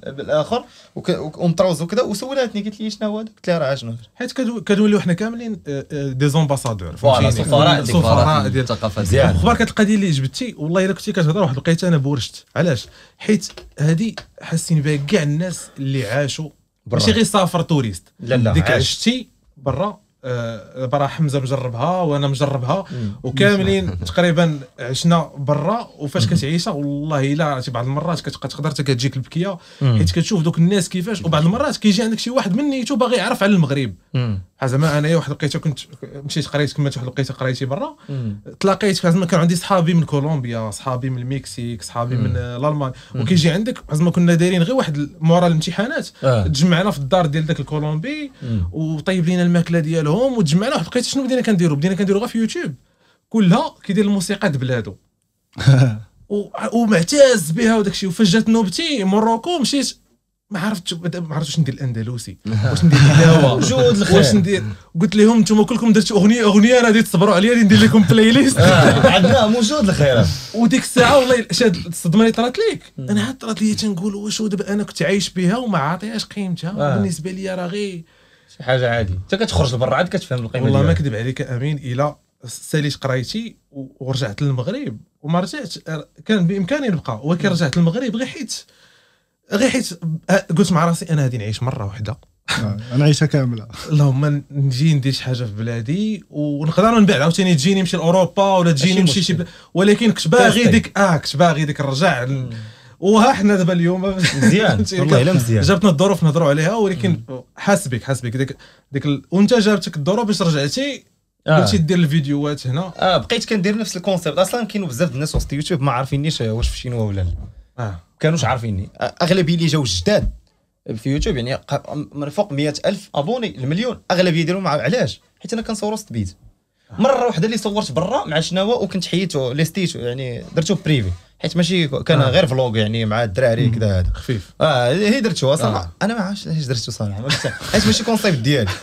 آه، بالاخر ومطروز وكذا وسولاتني قالت لي شنو هو قلت لها راه شنو حيت كنوليو حنا كاملين دي آه، زومباسادور فوالا سفراء سفراء ديال الثقافه ديالك وخبار كتلقى اللي جبتي والله الا كنتي كتهضر واحد لقيت انا بورشت علاش حيت هذه حاسين بها كاع الناس اللي عاشوا ماشي غير سافر توريست لا لا ديك عشتي برا دابا آه، راه حمزه مجربها وانا مجربها وكاملين تقريبا عشنا برا وفاش كتعيشها والله الا عرفتي بعض المرات كتقدر حتى كتجيك البكيه حيت كتشوف دوك الناس كيفاش وبعض المرات كيجي عندك شي واحد من نيتو باغي يعرف على المغرب زعما انا إيه، واحد الوقيته كنت مشيت قريت كملت واحد الوقيته قريتي برا تلاقيت زعما كان عندي صحابي من كولومبيا صحابي من المكسيك صحابي من الالمان وكيجي عندك زعما كنا دايرين غير واحد مورا الامتحانات آه. تجمعنا في الدار ديال ذاك الكولومبي وطيب لينا الماكله ديالهم وتجمعنا واحد الوقيته شنو بدينا كنديروا بدينا كنديروا غير في يوتيوب كلها كيدير الموسيقى د بلادو ومعتز بها وداك الشيء وفاش جات نوبتي موروكو مشيت ما عرفتش ما عرفتش ندير الاندلسي واش ندير تلاوه جود الخير واش ندير قلت لهم انتم كلكم درتوا اغنيه اغنيه انا غادي تصبروا عليا ندير لكم بلاي آه، ليست عندنا موجود الخير وديك الساعه والله شاد الصدمه اللي طرات ليك انا عاد طرات لي تنقول واش دابا انا كنت عايش بها وما عاطيهاش قيمتها آه. بالنسبه لي راه غير شي حاجه عادي انت كتخرج لبرا عاد كتفهم القيمه والله ما كذب عليك امين الى ساليت قرايتي ورجعت للمغرب وما رجعت كان بامكاني نبقى ولكن رجعت للمغرب غير حيت غير حيت آه، قلت مع راسي انا غادي نعيش مره واحده انا آه، عيشه كامله اللهم نجي ندير شي حاجه في بلادي ونقدر من بعد عاوتاني تجيني نمشي لاوروبا ولا تجيني نمشي شي ولكن كنت باغي ديك اه كنت باغي ديك الرجع وها حنا دابا اليوم مزيان والله الا مزيان جابتنا الظروف نهضروا عليها ولكن حاسبك حاسبك ديك ديك وانت جابتك الظروف باش رجعتي آه. قلتي آه. دير الفيديوهات هنا اه بقيت كندير نفس الكونسيبت اصلا كاينوا بزاف الناس وسط يوتيوب ما عارفينيش واش في شينوا ولا لا اه كانوش عارفيني اغلبيه اللي جاو جداد في يوتيوب يعني من فوق مئة ألف ابوني المليون اغلبيه ديالهم علاش حيت انا كنصور وسط بيت مره واحده اللي صورت برا مع شناوه وكنت لي ليستيتو يعني درته بريفي حيت ماشي كان آه. غير فلوغ يعني مع الدراري كذا هذا خفيف اه هي درتو صراحه آه. انا ما عرفتش علاش درتو صراحه حيت ماشي كونسيبت ديالي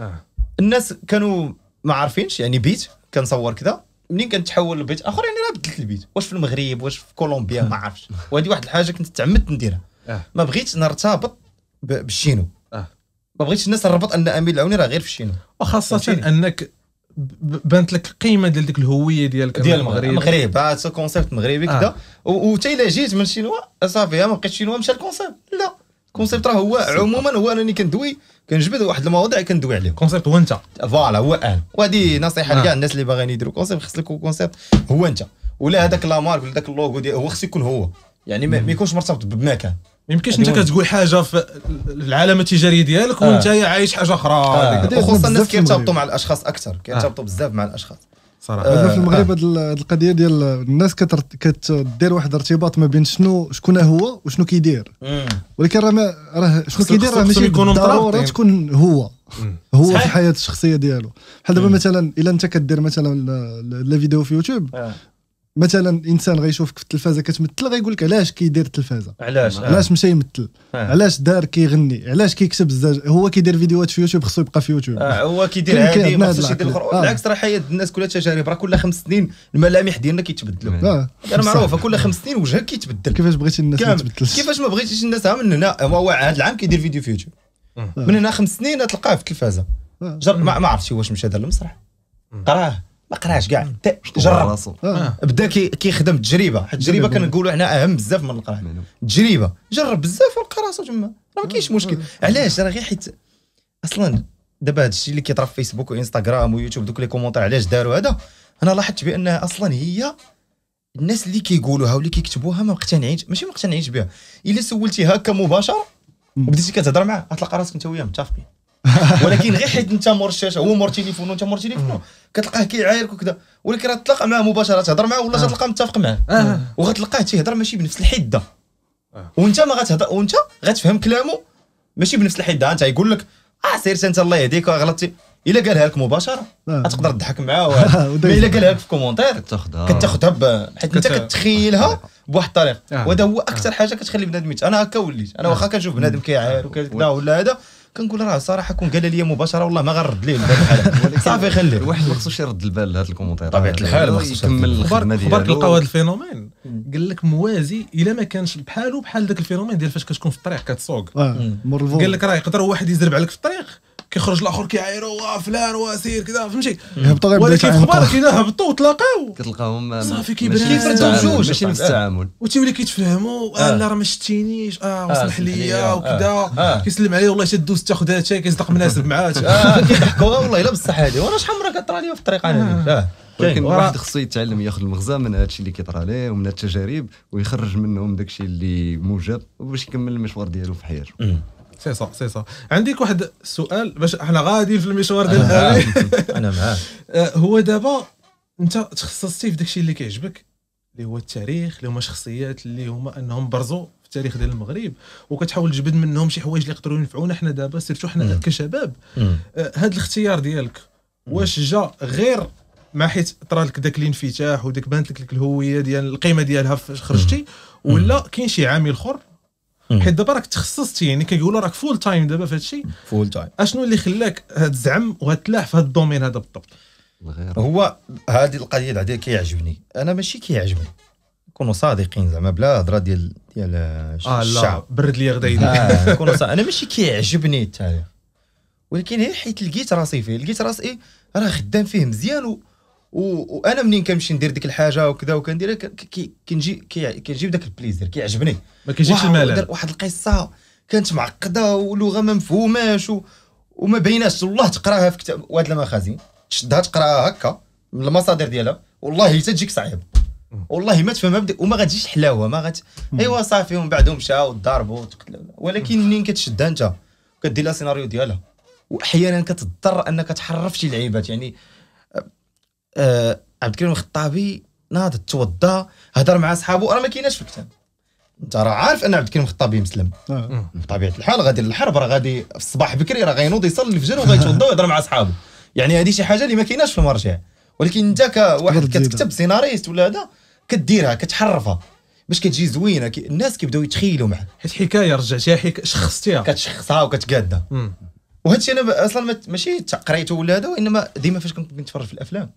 آه. الناس كانوا ما عارفينش يعني بيت كنصور كذا منين كنتحول لبيت اخر بدلت البيت واش في المغرب واش في كولومبيا ما عرفتش وهذه واحد الحاجه كنت تعمدت نديرها آه. ما بغيتش نرتبط بالشينو آه. ما بغيتش الناس تربط ان امين العوني راه غير في الشينو وخاصه انك بانت لك القيمه ديال ديك الهويه ديالك ديال المغرب المغرب هذا آه، كونسيبت مغربي كذا وحتى الا جيت من شينوا صافي ما بقيت شينوا مشى الكونسيبت لا الكونسيبت راه هو عموما هو انني كندوي كنجبد واحد المواضيع كندوي عليهم الكونسيبت هو انت فوالا هو انا وهذه نصيحه لكاع الناس اللي باغيين يديروا كونسيبت خص لك كونسيبت هو انت ولا هذاك لامارك ولا ذاك اللوغو هو خص يكون هو يعني ما يكونش مرتبط بماكه ما يمكنش انت كتقول حاجه في العلامه التجاريه ديالك آه. وانت آه. عايش حاجه اخرى آه. الناس كيرتبطوا مع الاشخاص اكثر كيرتبطوا آه. بزاف مع الاشخاص صراحه آه. في المغرب هذه آه. القضيه ديال الناس كتدير واحد الارتباط ما بين شنو شكون هو وشنو كيدير ولكن راه راه شنو كيدير راه ماشي بالضروره تكون هو هو في الحياه الشخصيه ديالو بحال دابا مثلا الا انت كدير مثلا لا فيديو في يوتيوب آه. مثلا انسان غيشوفك في التلفازه كتمثل غيقول لك علاش كيدير التلفازه علاش آه. علاش مشى يمثل آه. علاش دار كيغني علاش كيكسب الزاج هو كيدير فيديوهات في يوتيوب خصو يبقى في يوتيوب آه هو كيدير عادي ما خصوش يدير الاخر آه. بالعكس راه حياه الناس كلها تجارب راه كل خمس سنين الملامح ديالنا كيتبدلوا آه. آه. معروفه كل خمس سنين وجهك كيتبدل كيفاش بغيتي الناس ما تبدلش كيفاش ما بغيتيش الناس من هنا هو هذا العام كيدير فيديو في يوتيوب آه. من هنا خمس سنين تلقاه في التلفازه ما عرفتش واش مشى دار المسرح قراه ما قراش كاع جرب آه. آه. بدا كيخدم تجربه حيت التجربه كنقولوا حنا اهم بزاف من القراءه تجربه جرب بزاف ولقى راسه تما راه ما كاينش مشكل علاش راه غير حيت اصلا دابا هذا الشيء اللي كيطرا في فيسبوك وانستغرام ويوتيوب دوك لي كومونتير علاش داروا هذا انا لاحظت بانها اصلا هي الناس اللي كيقولوها واللي كيكتبوها ما مقتنعينش ماشي ما مقتنعينش بها الا سولتي هكا مباشره وبديتي كتهضر معاه غتلقى راسك انت وياه متفقين ولكن غير حيت انت مور الشاشه هو مور تليفونه انت مور تليفونه كتلقاه كيعايرك وكذا ولكن راه تلاقى معاه مباشره تهضر معاه ولا آه. تلقاه متفق معاه آه. وغتلقاه تيهضر ماشي بنفس الحده آه. وانت ما غتهضر وانت غتفهم كلامه ماشي بنفس الحده انت يقول لك اه سير انت الله يهديك غلطتي الا قالها لك مباشره غتقدر تضحك معاه ما الا قالها لك في كومونتير كتاخذها حيت انت كتخيلها بواحد الطريقه وهذا هو اكثر حاجه كتخلي بنادم انا هكا وليت انا واخا كنشوف بنادم كيعاير وكذا ولا هذا كنقول راه صراحه كون قال لي مباشره والله ما غنرد ليه البال صافي خليه الواحد ما خصوش يرد البال لهذا الكومونتير طبيعه الحال ما خصوش يكمل الخدمه ديالو برك لقاو هذا الفينومين قال لك موازي الا ما كانش بحاله بحال ذاك الفينومين ديال فاش كتكون في الطريق كتسوق قال لك راه يقدر واحد يزرب عليك في الطريق كيخرج الاخر كيعايروا واه فلان سير كذا فهمتي هبطوا غير ولكن اخبار كذا هبطوا وتلاقاو كتلقاهم آه، صافي كيبان كيفردوا جوج ماشي نفس التعامل وتيولي كيتفهموا آه،, اه لا راه ما شتينيش اه, آه، وصلح ليا وكذا كيسلم عليه والله تدوز تاخذ الشيء كيصدق مناسب معاه كيضحكوا والله الا بصح هذه وانا شحال من مره كطرا في الطريق انا ولكن الواحد خصو يتعلم ياخذ المغزى من هذا الشيء اللي كيطرى ليه ومن التجارب ويخرج منهم داك الشيء اللي موجب باش يكمل المشوار ديالو في حياته سي صا سي صا عندك واحد السؤال باش احنا غاديين في المشوار ديال انا معاك معاه آه، هو دابا انت تخصصتي في داكشي اللي كيعجبك اللي هو التاريخ اللي هما شخصيات اللي هما انهم برزوا في التاريخ ديال المغرب وكتحاول تجبد منهم شي حوايج اللي يقدروا ينفعونا حنا دابا سيرتو حنا كشباب هذا آه، الاختيار ديالك واش جا غير مع حيت طرا لك ذاك الانفتاح وديك بانت لك الهويه ديال القيمه ديالها فاش خرجتي ولا كاين شي عامل اخر حيت دابا راك تخصصتي يعني كيقولوا راك فول تايم دابا في هادشي فول تايم اشنو اللي خلاك هاد الزعم وهاد التلاح في هاد الدومين هذا بالضبط هو هذه القضيه العاديه كيعجبني انا ماشي كيعجبني نكونوا صادقين زعما بلا هضره ديال ديال آه الشعب لا برد لي غدا آه صادقين انا ماشي كيعجبني التاريخ ولكن هي حيت لقيت راسي فيه لقيت راسي راه خدام فيه مزيان و... وانا منين كنمشي ندير ديك الحاجه وكذا وكنديرها كنجي كنجيب داك البليزير كيعجبني ما كيجيش الملل واحد القصه كانت معقده ولغه ما مفهوماش وما بيناش والله تقراها في كتاب واد المخازن تشدها تقراها هكا من المصادر ديالها والله تجيك صعيب والله ما تفهمها وما غاتجيش حلاوه ما غات ايوا صافي ومن بعد مشى وضاربو ولكن منين كتشدها انت كدير لها سيناريو ديالها واحيانا كتضطر انك تحرف شي لعيبات يعني آه، عبد الكريم الخطابي ناض توضى هضر مع صحابه راه ما كايناش في الكتاب انت راه عارف ان عبد الكريم الخطابي مسلم آه. بطبيعه الحال غادي للحرب راه غادي في الصباح بكري راه غينوض يصلي الفجر وغيتوضى ويهضر مع صحابه يعني هذه شي حاجه اللي ما كايناش في المرجع ولكن انت كواحد كتكتب سيناريست ولا هذا كديرها كتحرفها باش كتجي زوينه كي الناس كيبداو يتخيلوا معك حيت حكايه رجعتيها حك... شخصتيها كتشخصها وكتقادها وهذا الشيء انا اصلا ماشي قريته ولا هذا وانما ديما فاش كنت نتفرج في الافلام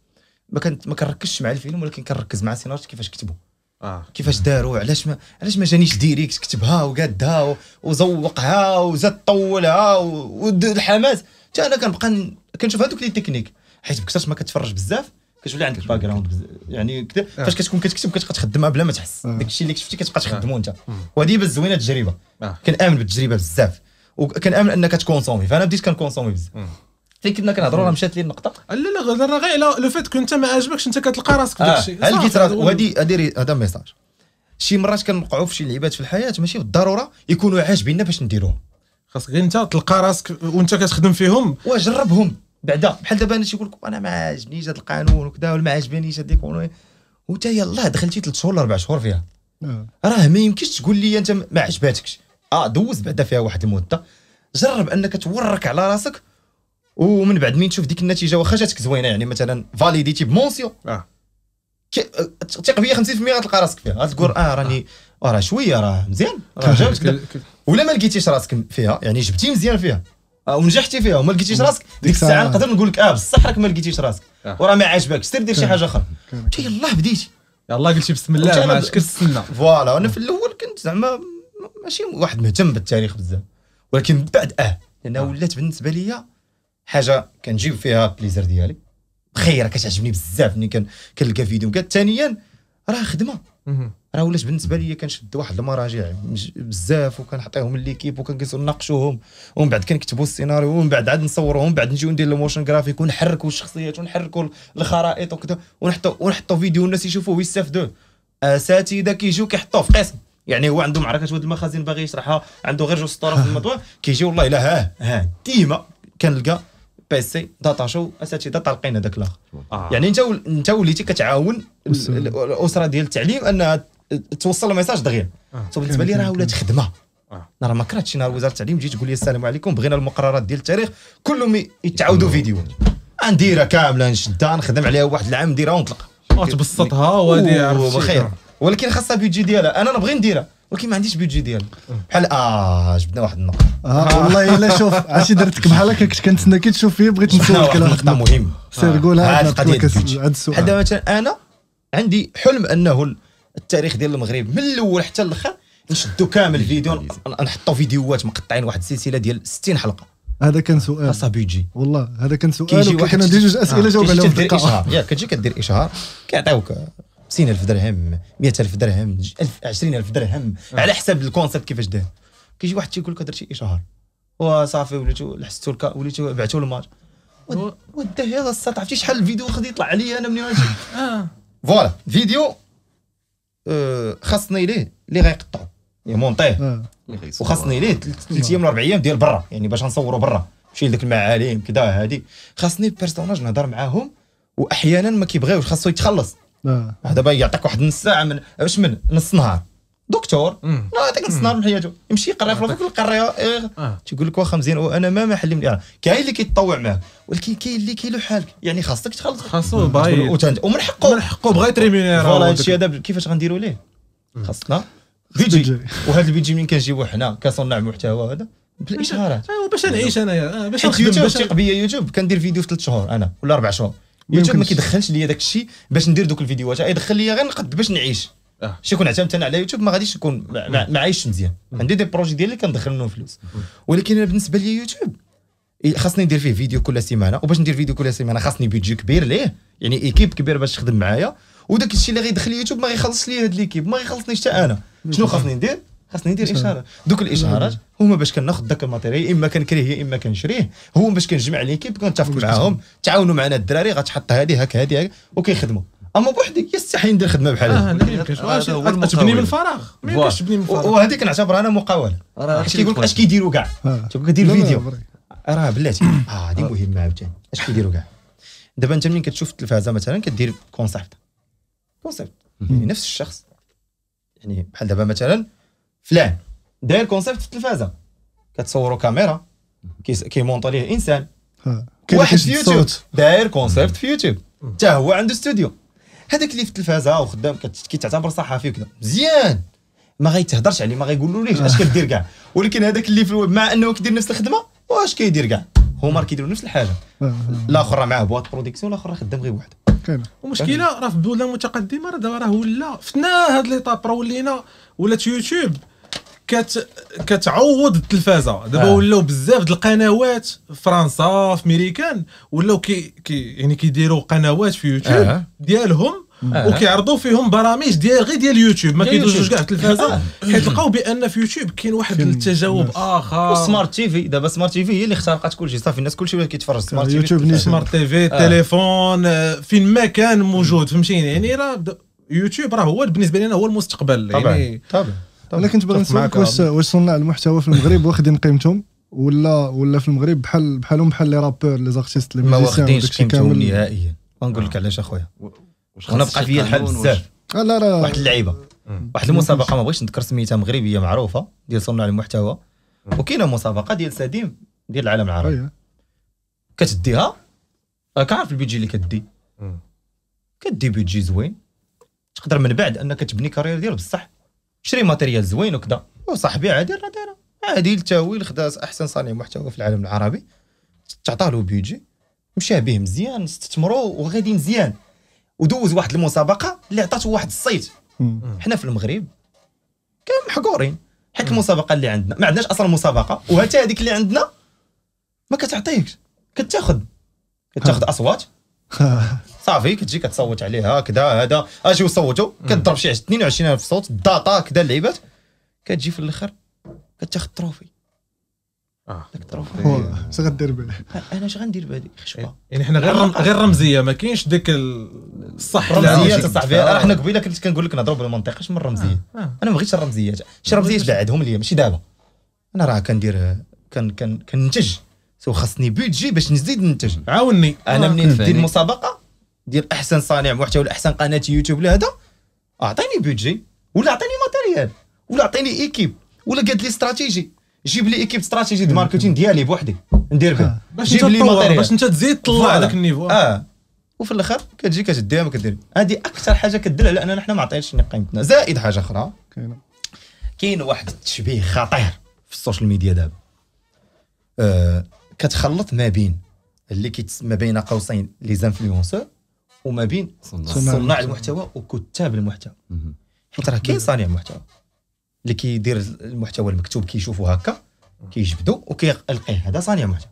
ما كنت ما كنركزش مع الفيلم ولكن كنركز مع السيناريو كيفاش كتبوا آه. كيفاش داروا علاش ما علاش ما جانيش ديريكت كتبها وقادها و... وزوقها وزاد طولها و... والحماس حتى انا كنبقى كنشوف هذوك لي تكنيك حيت بكثرش ما كتفرج بزاف كتولي عندك باك جراوند يعني آه. فاش كتكون كتكتب كتبقى تخدمها بلا ما تحس آه. داك الشيء اللي كتبتي كتبقى تخدمو آه. انت آه. وهذه هي زوينه التجربه آه. كنامن بالتجربه بزاف وكنامن انك تكونسومي فانا بديت كنكونسومي بزاف فين كنا كنهضروا راه مشات لي النقطه لا لا غير على لو فات كنت ما عجبكش انت كتلقى راسك في آه، داكشي هل لقيت راسك وهادي هادي هذا ميساج شي مرات كنوقعوا في شي لعيبات في الحياه ماشي بالضروره يكونوا عاجبيننا باش نديروهم خاصك غير انت تلقى راسك وانت كتخدم فيهم وجربهم بعدا بحال دابا انا تيقول لك انا ما عاجبنيش هذا القانون وكذا ولا ما عاجبنيش هذيك وانت يلاه دخلتي ثلاث شهور ولا اربع شهور فيها نعم. راه ما يمكنش تقول لي انت ما عجباتكش اه دوز بعدا فيها واحد المده جرب انك تورك على راسك ومن بعد مين تشوف ديك النتيجه واخا جاتك زوينه يعني مثلا فاليديتي بمونسيون اه الثقه فيا 50% غتلقى راسك فيها غتقول اه راني آه، راه شويه راه مزيان راه ولا ما لقيتيش راسك فيها يعني جبتي مزيان فيها آه، ونجحتي فيها وما لقيتيش راسك ديك الساعه نقدر نقول لك اه بصح راك ما لقيتيش راسك آه. وراه ما عاجبكش سير دير شي حاجه اخرى يلاه بديتي يلاه قلتي بسم الله ما عادش كتسنى فوالا انا في الاول كنت زعما ماشي واحد مهتم بالتاريخ بزاف ولكن من بعد اه لانها ولات بالنسبه ليا حاجه كنجيب فيها بليزر ديالي بخير كتعجبني بزاف ملي كنلقى فيديو كان ثانيا راه خدمه راه ولات بالنسبه لي كنشد واحد المراجع بزاف وكنعطيهم ليكيب وكنجلسوا نناقشوهم ومن بعد كنكتبوا السيناريو ومن بعد عاد نصوروهم ومن بعد نجيو ندير الموشن جرافيك ونحركوا الشخصيات ونحركوا الخرائط وكذا ونحطوا ونحطوا فيديو الناس يشوفوه ويستافدوه اساتذه كيجيو كيحطوه في قسم يعني هو عنده معركه ولد المخازن باغي يشرحها عنده غير جوج سطور في المطوى كيجي والله الا ها ها ديما كنلقى بيسي داتا شو اساتي داتا لقينا داك الاخر آه. يعني انت انت وليتي كتعاون الاسره ديال التعليم انها توصل الميساج دغيا آه. بالنسبه لي راه ولات خدمه آه. انا انا ما كرهتش نهار وزاره التعليم جيت تقول لي السلام عليكم بغينا المقررات ديال التاريخ كلهم يتعاودوا فيديو نديرها كامله نشدها نخدم عليها واحد العام نديرها ونطلق تبسطها وهذه بخير ولكن خاصها بيجي ديالها انا نبغي نديرها ولكن ما عنديش بيدجي ديال بحال اه جبنا واحد النقطه آه والله الا شوف عرفتي درتك بحال هكا كنت كنتسنى كي تشوف فيه بغيت نسولك على نقطه مهم سير آه، قولها هذه القضيه هذا السؤال حدا مثلا انا عندي حلم انه التاريخ ديال المغرب من الاول حتى الاخر نشدو كامل فيديو نحطو فيديوهات مقطعين واحد السلسله ديال 60 حلقه هذا كان سؤال خاصها بيجي والله هذا كان سؤال كيجي واحد عندي جوج اسئله جاوب عليهم في ياك كتجي كدير اشهار كيعطيوك الف درهم 100000 درهم 20000 درهم آه. على حسب الكونسيبت كيفاش داير كيجي واحد تيقول لك درت شي اشهار وصافي وليتو لحستو الكا وليتو بعتو الماتش وده هذا السات عرفتي شحال الفيديو خد يطلع عليا انا منين اه فوالا فيديو آه، خاصني ليه اللي غيقطعو يمونطيه آه. وخاصني ليه ثلاث ايام ولا اربع ايام ديال برا يعني باش نصوروا برا نمشي لذوك المعالم كذا هادي خاصني بيرسوناج نهضر معاهم واحيانا ما كيبغيوش خاصو يتخلص دابا يعطيك واحد نص ساعه من واش من نص نهار دكتور راه نص نهار من حياته يمشي يقرا في القريه آه. تيقول لك واخا مزيان وانا ما محل يعني كاين اللي كيتطوع معاه ولكن كاين اللي كيلو حالك يعني خاصك تخلص خاصو باي ومن حقه من حقه بغا يتريمينير فوالا هادشي هذا كيفاش غنديروا ليه خاصنا بيجي وهذا البيجي منين كنجيبو حنا كصنع محتوى هذا بالاشهارات آه، باش نعيش انايا آه، باش نخدم باش بيا يوتيوب كندير فيديو في ثلاث شهور انا ولا اربع شهور يوتيوب ما كيدخلش ليا داك الشيء باش ندير دوك الفيديوهات يدخل إيه، ليا غير نقد باش نعيش آه. شي يكون عتمت انا على يوتيوب ما غاديش نكون ما عايش مزيان عندي دي بروجي ديالي كندخل منهم فلوس ولكن انا بالنسبه لي يوتيوب إيه، خاصني ندير فيه فيديو كل سيمانه وباش ندير فيديو كل سيمانه خاصني بيدجي كبير ليه يعني ايكيب كبير باش تخدم معايا وداك الشيء اللي غيدخل يوتيوب ما غيخلصش ليا هاد ليكيب ما غيخلصنيش حتى انا شنو خاصني ندير خاصني ندير اشاره دوك الاشارات نعم. هما باش كناخذ ذاك الماتيريال يا اما كنكريه يا اما كنشريه هو باش كنجمع ليكيب كنتفق معاهم تعاونوا معنا الدراري غتحط هذه هكا هذه وكيخدموا اما بوحدي يستحي ندير خدمه بحال هذه آه تبني من الفراغ ميمكنش تبني من الفراغ وهذيك كنعتبرها انا مقاوله كيقول لك اش كيديروا كاع آه. دير فيديو راه بلاتي اه هذه مهمه عاوتاني اش كيديروا كاع دابا انت ملي كتشوف التلفازه مثلا كدير كونسيبت كونسيبت يعني نفس الشخص يعني بحال دابا مثلا فلان داير كونسيبت في التلفازه كتصوروا كاميرا كيمونط عليه انسان واحد في يوتيوب داير كونسيبت في يوتيوب حتى هو عنده استوديو هذاك اللي في التلفازه وخدام كيتعتبر صحفي وكذا مزيان ما غيتهضرش عليه ما غيقولوليش اش كدير كاع ولكن هذاك اللي في الويب مع انه كيدير نفس الخدمه واش كيدير كاع هما كيديروا نفس الحاجه الاخر معاه بواط برودكسيون الاخر خدام غير بوحده المشكله راه في الدول المتقدمه راه دابا راه ولا فتنا هاد ليطاب راه ولينا ولات يوتيوب كت كتعوض التلفازه دابا آه. ولاو بزاف د القنوات في فرنسا في امريكان ولاو كي, كي يعني كيديروا قنوات في يوتيوب آه. ديالهم آه. وكيعرضوا فيهم برامج ديال غير ديال يوتيوب ما كيدوزوش كاع التلفازه آه. حيت لقاو بان في يوتيوب كاين واحد التجاوب اخر وسمارت تي في دابا سمارت تي في هي اللي اخترقت شيء صافي الناس كل شيء ولا كيتفرج سمارت تي في يوتيوب سمارت تي في التليفون آه. آه، فين ما كان موجود فهمتيني يعني راه يوتيوب راه هو بالنسبه لنا هو المستقبل طبعا يعني طبعا انا كنت باغي نسولك واش واش صناع المحتوى في المغرب واخدين قيمتهم ولا ولا في المغرب بحال بحالهم بحال لي رابور لي زارتيست لي ما واخدينش قيمتهم نهائيا غنقول لك آه. علاش اخويا انا بقى فيا الحال بزاف آه، لا لا واحد اللعيبه واحد المسابقه ما بغيتش نذكر سميتها مغربيه معروفه ديال صناع المحتوى وكاينه مسابقه ديال سديم ديال العالم العربي أيوة. كتديها راك أه، عارف البيجي اللي كدي كدي بيجي زوين تقدر من بعد انك تبني كارير ديال بصح شري ماتيريال زوين وكذا وصاحبي عادي راه دايره عادي حتى خدا احسن صانع محتوى في العالم العربي تعطاه له بيجي مشى به مزيان استثمرو وغادي مزيان ودوز واحد المسابقه اللي عطاته واحد الصيت حنا في المغرب كان محقورين حيت المسابقه اللي عندنا ما عندناش اصلا مسابقه وهاتا هذيك اللي عندنا ما كتعطيكش كتاخذ كتاخذ اصوات صافي كتجي كتصوت عليها كذا هذا اجيو صوتوا كضرب شي 22000 صوت داتا كذا اللعيبات كتجي في الاخر كتاخذ التروفي اه داك التروفي اش غدير به انا اش غندير بهذيك خشبه إيه، يعني حنا غير غير رمزيه ما كاينش ديك الصح الرمزيات صاحبي آه. احنا حنا قبيله كنت كنقول لك نهضروا بالمنطق اش من رمزيه آه. آه. انا ما بغيتش الرمزيات شي رمزيات بعدهم ليا ماشي دابا انا راه كندير كننتج كن... كن... كن سو خاصني بودجي باش نزيد ننتج عاوني انا آه. منين ندير المسابقه ديال احسن صانع محتوى احسن قناه يوتيوب لهذا اعطيني بودجي ولا اعطيني ماتيريال ولا اعطيني ايكيب ولا قاد لي استراتيجي جيب لي ايكيب استراتيجي د ماركتين ديالي بوحدي ندير بها آه، باش جيب لي ماتيريال باش انت تزيد تطلع هذاك النيفو اه وفي الاخر كتجي كتديها ما كدير هذه اكثر حاجه كدل على اننا حنا ما عطيناش قيمتنا زائد حاجه اخرى كاين واحد التشبيه خطير في السوشيال ميديا دابا آه كتخلط ما بين اللي كيتسمى بين قوسين لي زانفلونسور وما بين صناع المحتوى وكتاب المحتوى حيت راه كاين صانع محتوى اللي كيدير المحتوى المكتوب كيشوفو هكا كيجبدو وكيلقيه هذا صانع محتوى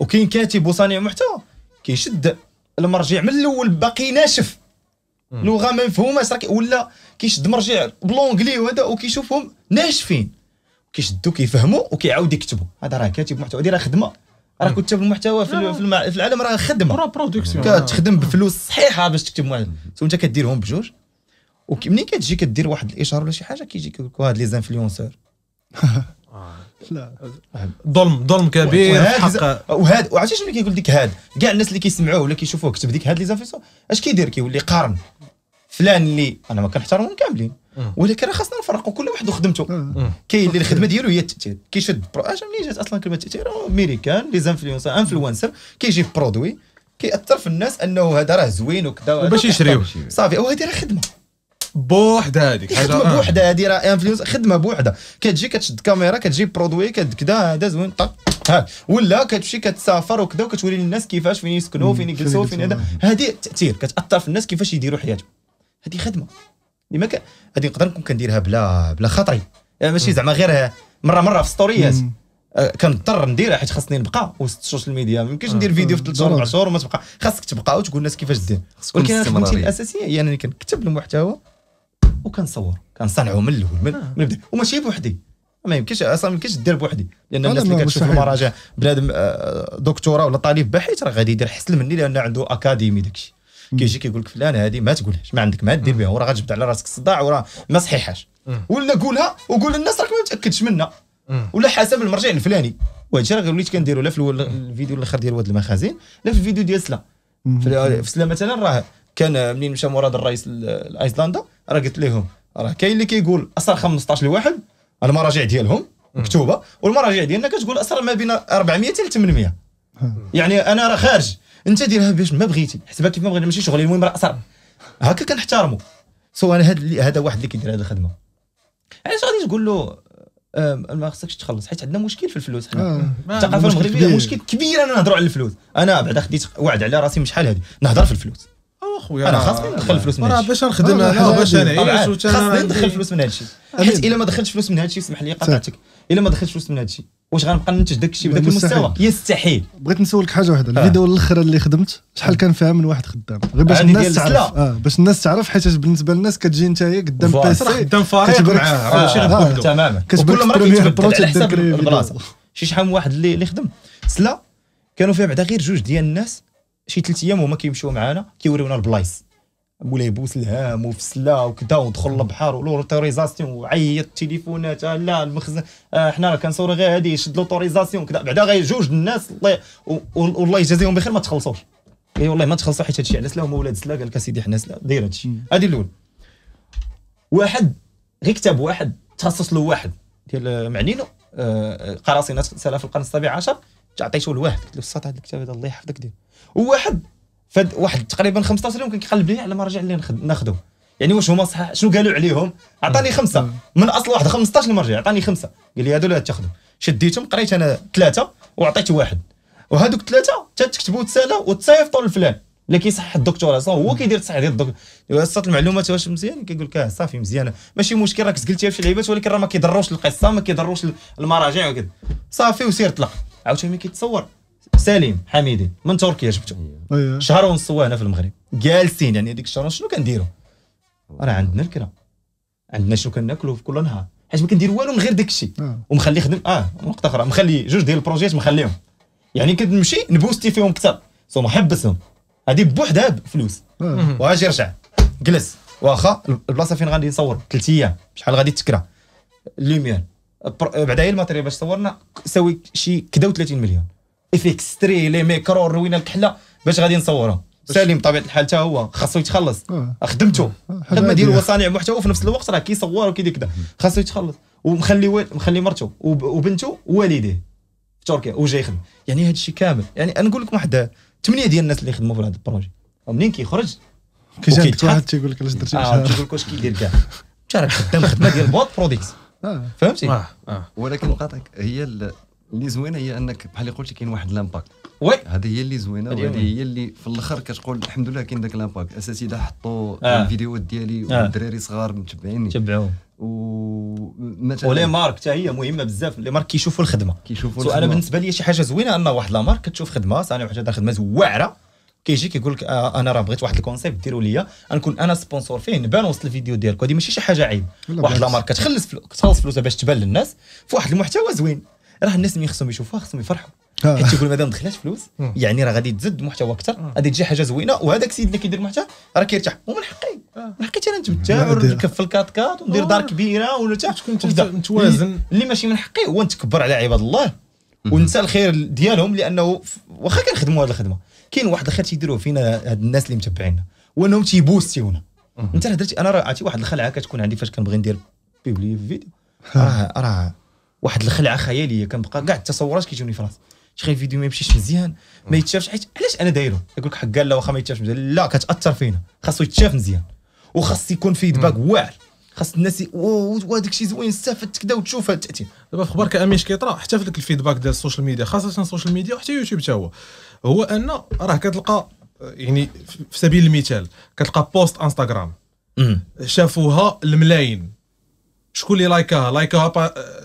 وكاين كاتب وصانع محتوى كيشد المرجع من الاول باقي ناشف لغه ما مفهوماش ولا كيشد مرجع بلونجلي وهذا وكيشوفهم ناشفين كيشدو كيفهموا وكيعاود يكتبوا هذا راه كاتب محتوى هذه راه خدمه راه كتاب المحتوى في, في العالم راه خدمه برودكسيون كتخدم آه. بفلوس آه. صحيحه باش تكتب واحد انت كديرهم بجوج ومنين كتجي كدير واحد الاشاره ولا شي حاجه كيجي كيقول لك هاد لي زانفلونسور لا ظلم ظلم كبير حق وهاد وعرفتي شنو كيقول لك هاد كاع الناس اللي كيسمعوه ولا كيشوفوه كتب ديك هاد لي زانفلونسور اش كيدير كيولي قارن فلان اللي انا ما كنحترمهم كاملين ولكن راه خاصنا نفرقوا كل واحد وخدمته كاين اللي الخدمه ديالو هي التاثير كيشد آه، منين جات اصلا كلمه التاثير ميريكان لي زانفلونسر انفلونسر كيجيب برودوي كيأثر في الناس انه هذا راه زوين وكذا وباش يشريوه صافي وهذه راه خدمه بوحدها هذيك خدمه آه. بوحدها هذه راه انفلونس خدمه بوحدها كتجي كتشد كاميرا كتجي برودوي كذا هذا زوين طق ها ولا كتمشي كتسافر وكذا وكتوري للناس كيفاش فين يسكنوا فين يجلسوا فين هذا هذه تاثير كتاثر في الناس كيفاش يديروا حياتهم هذه خدمه اللي يعني ما هذه نقدر نكون كنديرها بلا بلا خاطري يعني ماشي زعما غير مره مره في ستوريات آه، كنضطر نديرها حيت خاصني نبقى وسط السوشيال ميديا ما يمكنش ندير فيديو آه، آه، في 3 شهور شهور وما تبقى خاصك تبقى وتقول الناس كيفاش دير ولكن خدمتي الاساسيه هي يعني انني كنكتب المحتوى وكنصور كنصنعه من الاول من, آه. من وماشي بوحدي ما يمكنش اصلا ما يمكنش دير بوحدي لان الناس اللي كتشوف المراجع بنادم دكتوره ولا طالب باحث راه غادي يدير حسن مني لان عنده اكاديمي داكشي كيجي كيقول لك فلان هذه ما تقولهاش ما عندك ما دير بها وراه غتجبد على راسك الصداع وراه ما صحيحاش ولا قولها وقول للناس راك ما متاكدش منها ولا حسب المرجع الفلاني وهادشي راه وليت كنديرو لا في الفيديو الاخر ديال واد المخازن لا في الفيديو ديال سلا في سلا مثلا راه كان منين مشى مراد الرئيس الايسلندا راه قلت لهم راه كاين اللي كيقول اسرى 15 لواحد المراجع ديالهم مكتوبه والمراجع ديالنا كتقول اسرى ما بين 400 حتى 800 يعني انا راه خارج انت ديرها باش ما بغيتي حسبها كيف ما بغينا ماشي شغلي المهم راه صار هكا كنحتارمو سو انا هذا هذا واحد اللي كيدير هذه الخدمه علاش غادي تقول له ما خصكش تخلص حيت عندنا مشكل في الفلوس حنا آه. الثقافه المغربيه مشكل كبير انا نهضروا على الفلوس انا بعدا خديت وعد على راسي مش شحال هذه نهضر في الفلوس اخويا انا خاصني ندخل فلوس من هادشي باش نخدم باش نعيش خاصني ندخل فلوس من هادشي حيت الا ما دخلتش فلوس من هادشي اسمح لي قطعتك الا ما دخلتش فلوس من هادشي واش غنبقى ننتج داك الشيء بداك المستوى يستحيل بغيت نسولك حاجه واحده آه. الفيديو الاخر اللي خدمت شحال آه. كان فيها من واحد خدام غير باش الناس تعرف لا. اه باش الناس تعرف حيت بالنسبه للناس كتجي انت هي قدام سي قدام فريق معاه غير تماما كل مره كيتبدل على حساب البلاصه شي شحال من واحد اللي خدم سلا كانوا فيها بعدا غير جوج ديال الناس شي ثلاث ايام هما كيمشيو معانا كيوريونا البلايص مولاي الهام وفسلا وكذا ودخل البحر ولوتوريزاسيون وعيط التليفونات لا المخزن آه، حنا راه كنصوروا غير هذه شد لوتوريزاسيون كذا بعدا غير جوج الناس الله والله يجازيهم بخير ما تخلصوش اي والله ما تخلصوا حيت هادشي على سلا هما ولاد سلا قال لك اسيدي حنا سلا داير هادشي هادي الاول واحد غير كتاب واحد تخصص له واحد ديال معنينو آه, آه، قراصنه سلا في القرن السابع عشر تعطيته لواحد قلت له الساط هذا الكتاب هذا الله يحفظك دير وواحد فد واحد تقريبا 15 يوم كان كيقلب لي على ما رجع اللي ناخذه يعني واش هما صح شنو قالوا عليهم عطاني خمسه من اصل واحد 15 المرجع عطاني خمسه قال لي هادو لا تاخذهم شديتهم قريت انا ثلاثه وعطيت واحد وهذوك ثلاثه تتكتبوا تساله وتصيفطوا لفلان اللي كيصحح الدكتور صح هو كيدير تصحيح ديال الدكتور وصلت المعلومات واش مزيان كيقول لك اه صافي مزيانه ماشي مشكل راك سجلتيها في شي لعيبات ولكن راه ما كيضروش القصه ما كيضروش المراجع وكذا صافي وسير طلق عاوتاني كيتصور سليم حميدي من تركيا جبته أيوه. شهر ونص هنا في المغرب جالسين يعني هذيك الشهر شنو كنديروا راه عندنا الكره عندنا شنو كناكلوا في كل نهار حيت ما كندير والو من غير داك الشيء آه. ومخلي خدم اه نقطه اخرى مخلي جوج ديال البروجيات مخليهم يعني كنمشي نبوستي فيهم اكثر ثم حبسهم هذه بوحدها بفلوس آه. واجي رجع جلس واخا البلاصه فين غادي نصور ثلاث ايام شحال غادي تكرا تكره بعدا هي الماتريال باش صورنا ساوي شي كدا و 30 مليون افيكستري لي ميكرو روينا الكحله باش غادي نصورها سالم بطبيعه الحال حتى هو خاصو يتخلص آه. خدمته خدمة ديال هو صانع محتوى وفي نفس الوقت راه كيصور وكيدير كذا خاصو يتخلص ومخلي و... مخلي مرته وبنته ووالديه في تركيا وجاي يخدم يعني هذا الشيء كامل يعني انا نقول لكم واحد ثمانيه ديال الناس اللي يخدموا في هذا البروجي منين كيخرج كيجي واحد تيقول لك علاش درتي اه تيقول لك واش كيدير كاع انت راك خدام خدمه ديال بوت بروديكس آه. فهمتي آه، ولكن نقاطك هي اللي زوينه هي انك بحال اللي قلتي كاين واحد لامباك وي هذه هي اللي زوينه وهذه هي اللي في الاخر كتقول الحمد لله كاين داك لامباك اساتذه حطوا آه. الفيديوهات ديالي آه. والدراري صغار متبعيني تبعوهم ومثلا ولي مارك حتى هي مهمه بزاف لي مارك كيشوفوا الخدمه كيشوفوا الخدمه انا بالنسبه لي شي حاجه زوينه ان واحد لامارك كتشوف خدمه انا واحد هذا خدمه واعره كيجي كيقول لك آه، انا راه بغيت واحد الكونسيبت ديروا ليا غنكون انا سبونسور فيه نبان وسط الفيديو ديالك هذه ماشي شي حاجه عيب واحد لامارك كتخلص فلوس كتخلص فلوسها باش تبان للناس في واحد المحتوى زوين راه الناس ملي خصهم يشوفوها خصهم يفرحوا حيت يقول مادام دخلات فلوس يعني راه غادي تزد محتوى اكثر غادي تجي حاجه زوينه وهذاك السيد اللي كيدير المحتوى راه كيرتاح ومن حقي اه. من حقي انا نتمتع ونركب في الكات كات وندير دار اه. كبيره ونرتاح تكون متوازن اللي ماشي من حقي هو نتكبر على عباد الله ونسى الخير ديالهم لانه واخا كنخدموا هذه الخدمه كاين واحد الخير تيديروه فينا هاد الناس اللي متبعينا وانهم تيبوستيونا انت درتي انا راه عرفتي واحد الخلعه كتكون عندي فاش كنبغي ندير بيبلي فيديو راه راه واحد الخلعه خياليه كنبقى كاع التصورات كيجوني في راسي شي الفيديو ما يمشيش مزيان ما يتشافش حيت علاش انا دايره يقول لك حكا لا واخا ما يتشافش مزيان لا كتاثر فينا خاصو يتشاف مزيان وخاص يكون فيدباك واعر خاص الناس وهذاك الشيء زوين استفدت كذا وتشوف هذا التاثير دابا في خبرك اميش كيطرا حتى في الفيدباك ديال السوشيال ميديا خاصه السوشيال ميديا وحتى يوتيوب حتى هو هو ان راه كتلقى يعني في سبيل المثال كتلقى بوست انستغرام شافوها الملايين شكون اللي لايكاها لايكاها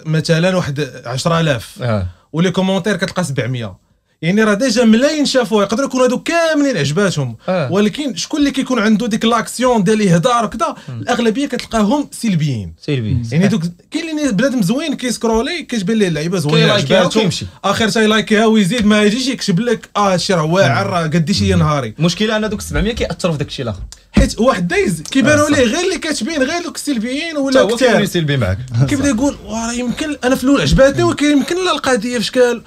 مثلا واحد 10000 آه. ولي كومونتير كتلقى 700 يعني راه ديجا ملايين شافوها يقدروا يكونوا هذوك كاملين عجباتهم آه. ولكن شكون اللي كيكون عنده ديك لاكسيون ديال الاهدار وكذا الاغلبيه كتلقاهم سلبيين سلبيين يعني دوك كاين اللي بنادم زوين كيسكرولي كتبان ليه اللعيبه زوينه عجباتهم اخر شي لايكيها ويزيد ما يجيش يكتب لك اه هادشي راه واعر راه قديش هي نهاري المشكله ان دوك 700 كياثروا في داك الشيء الاخر حيت واحد دايز كيبانوا آه، ليه غير اللي كاتبين غير دوك السلبيين ولا كثير سلبي كيبدا يقول واه يمكن انا في الاول عجباتني ولكن يمكن لا القضيه في شكل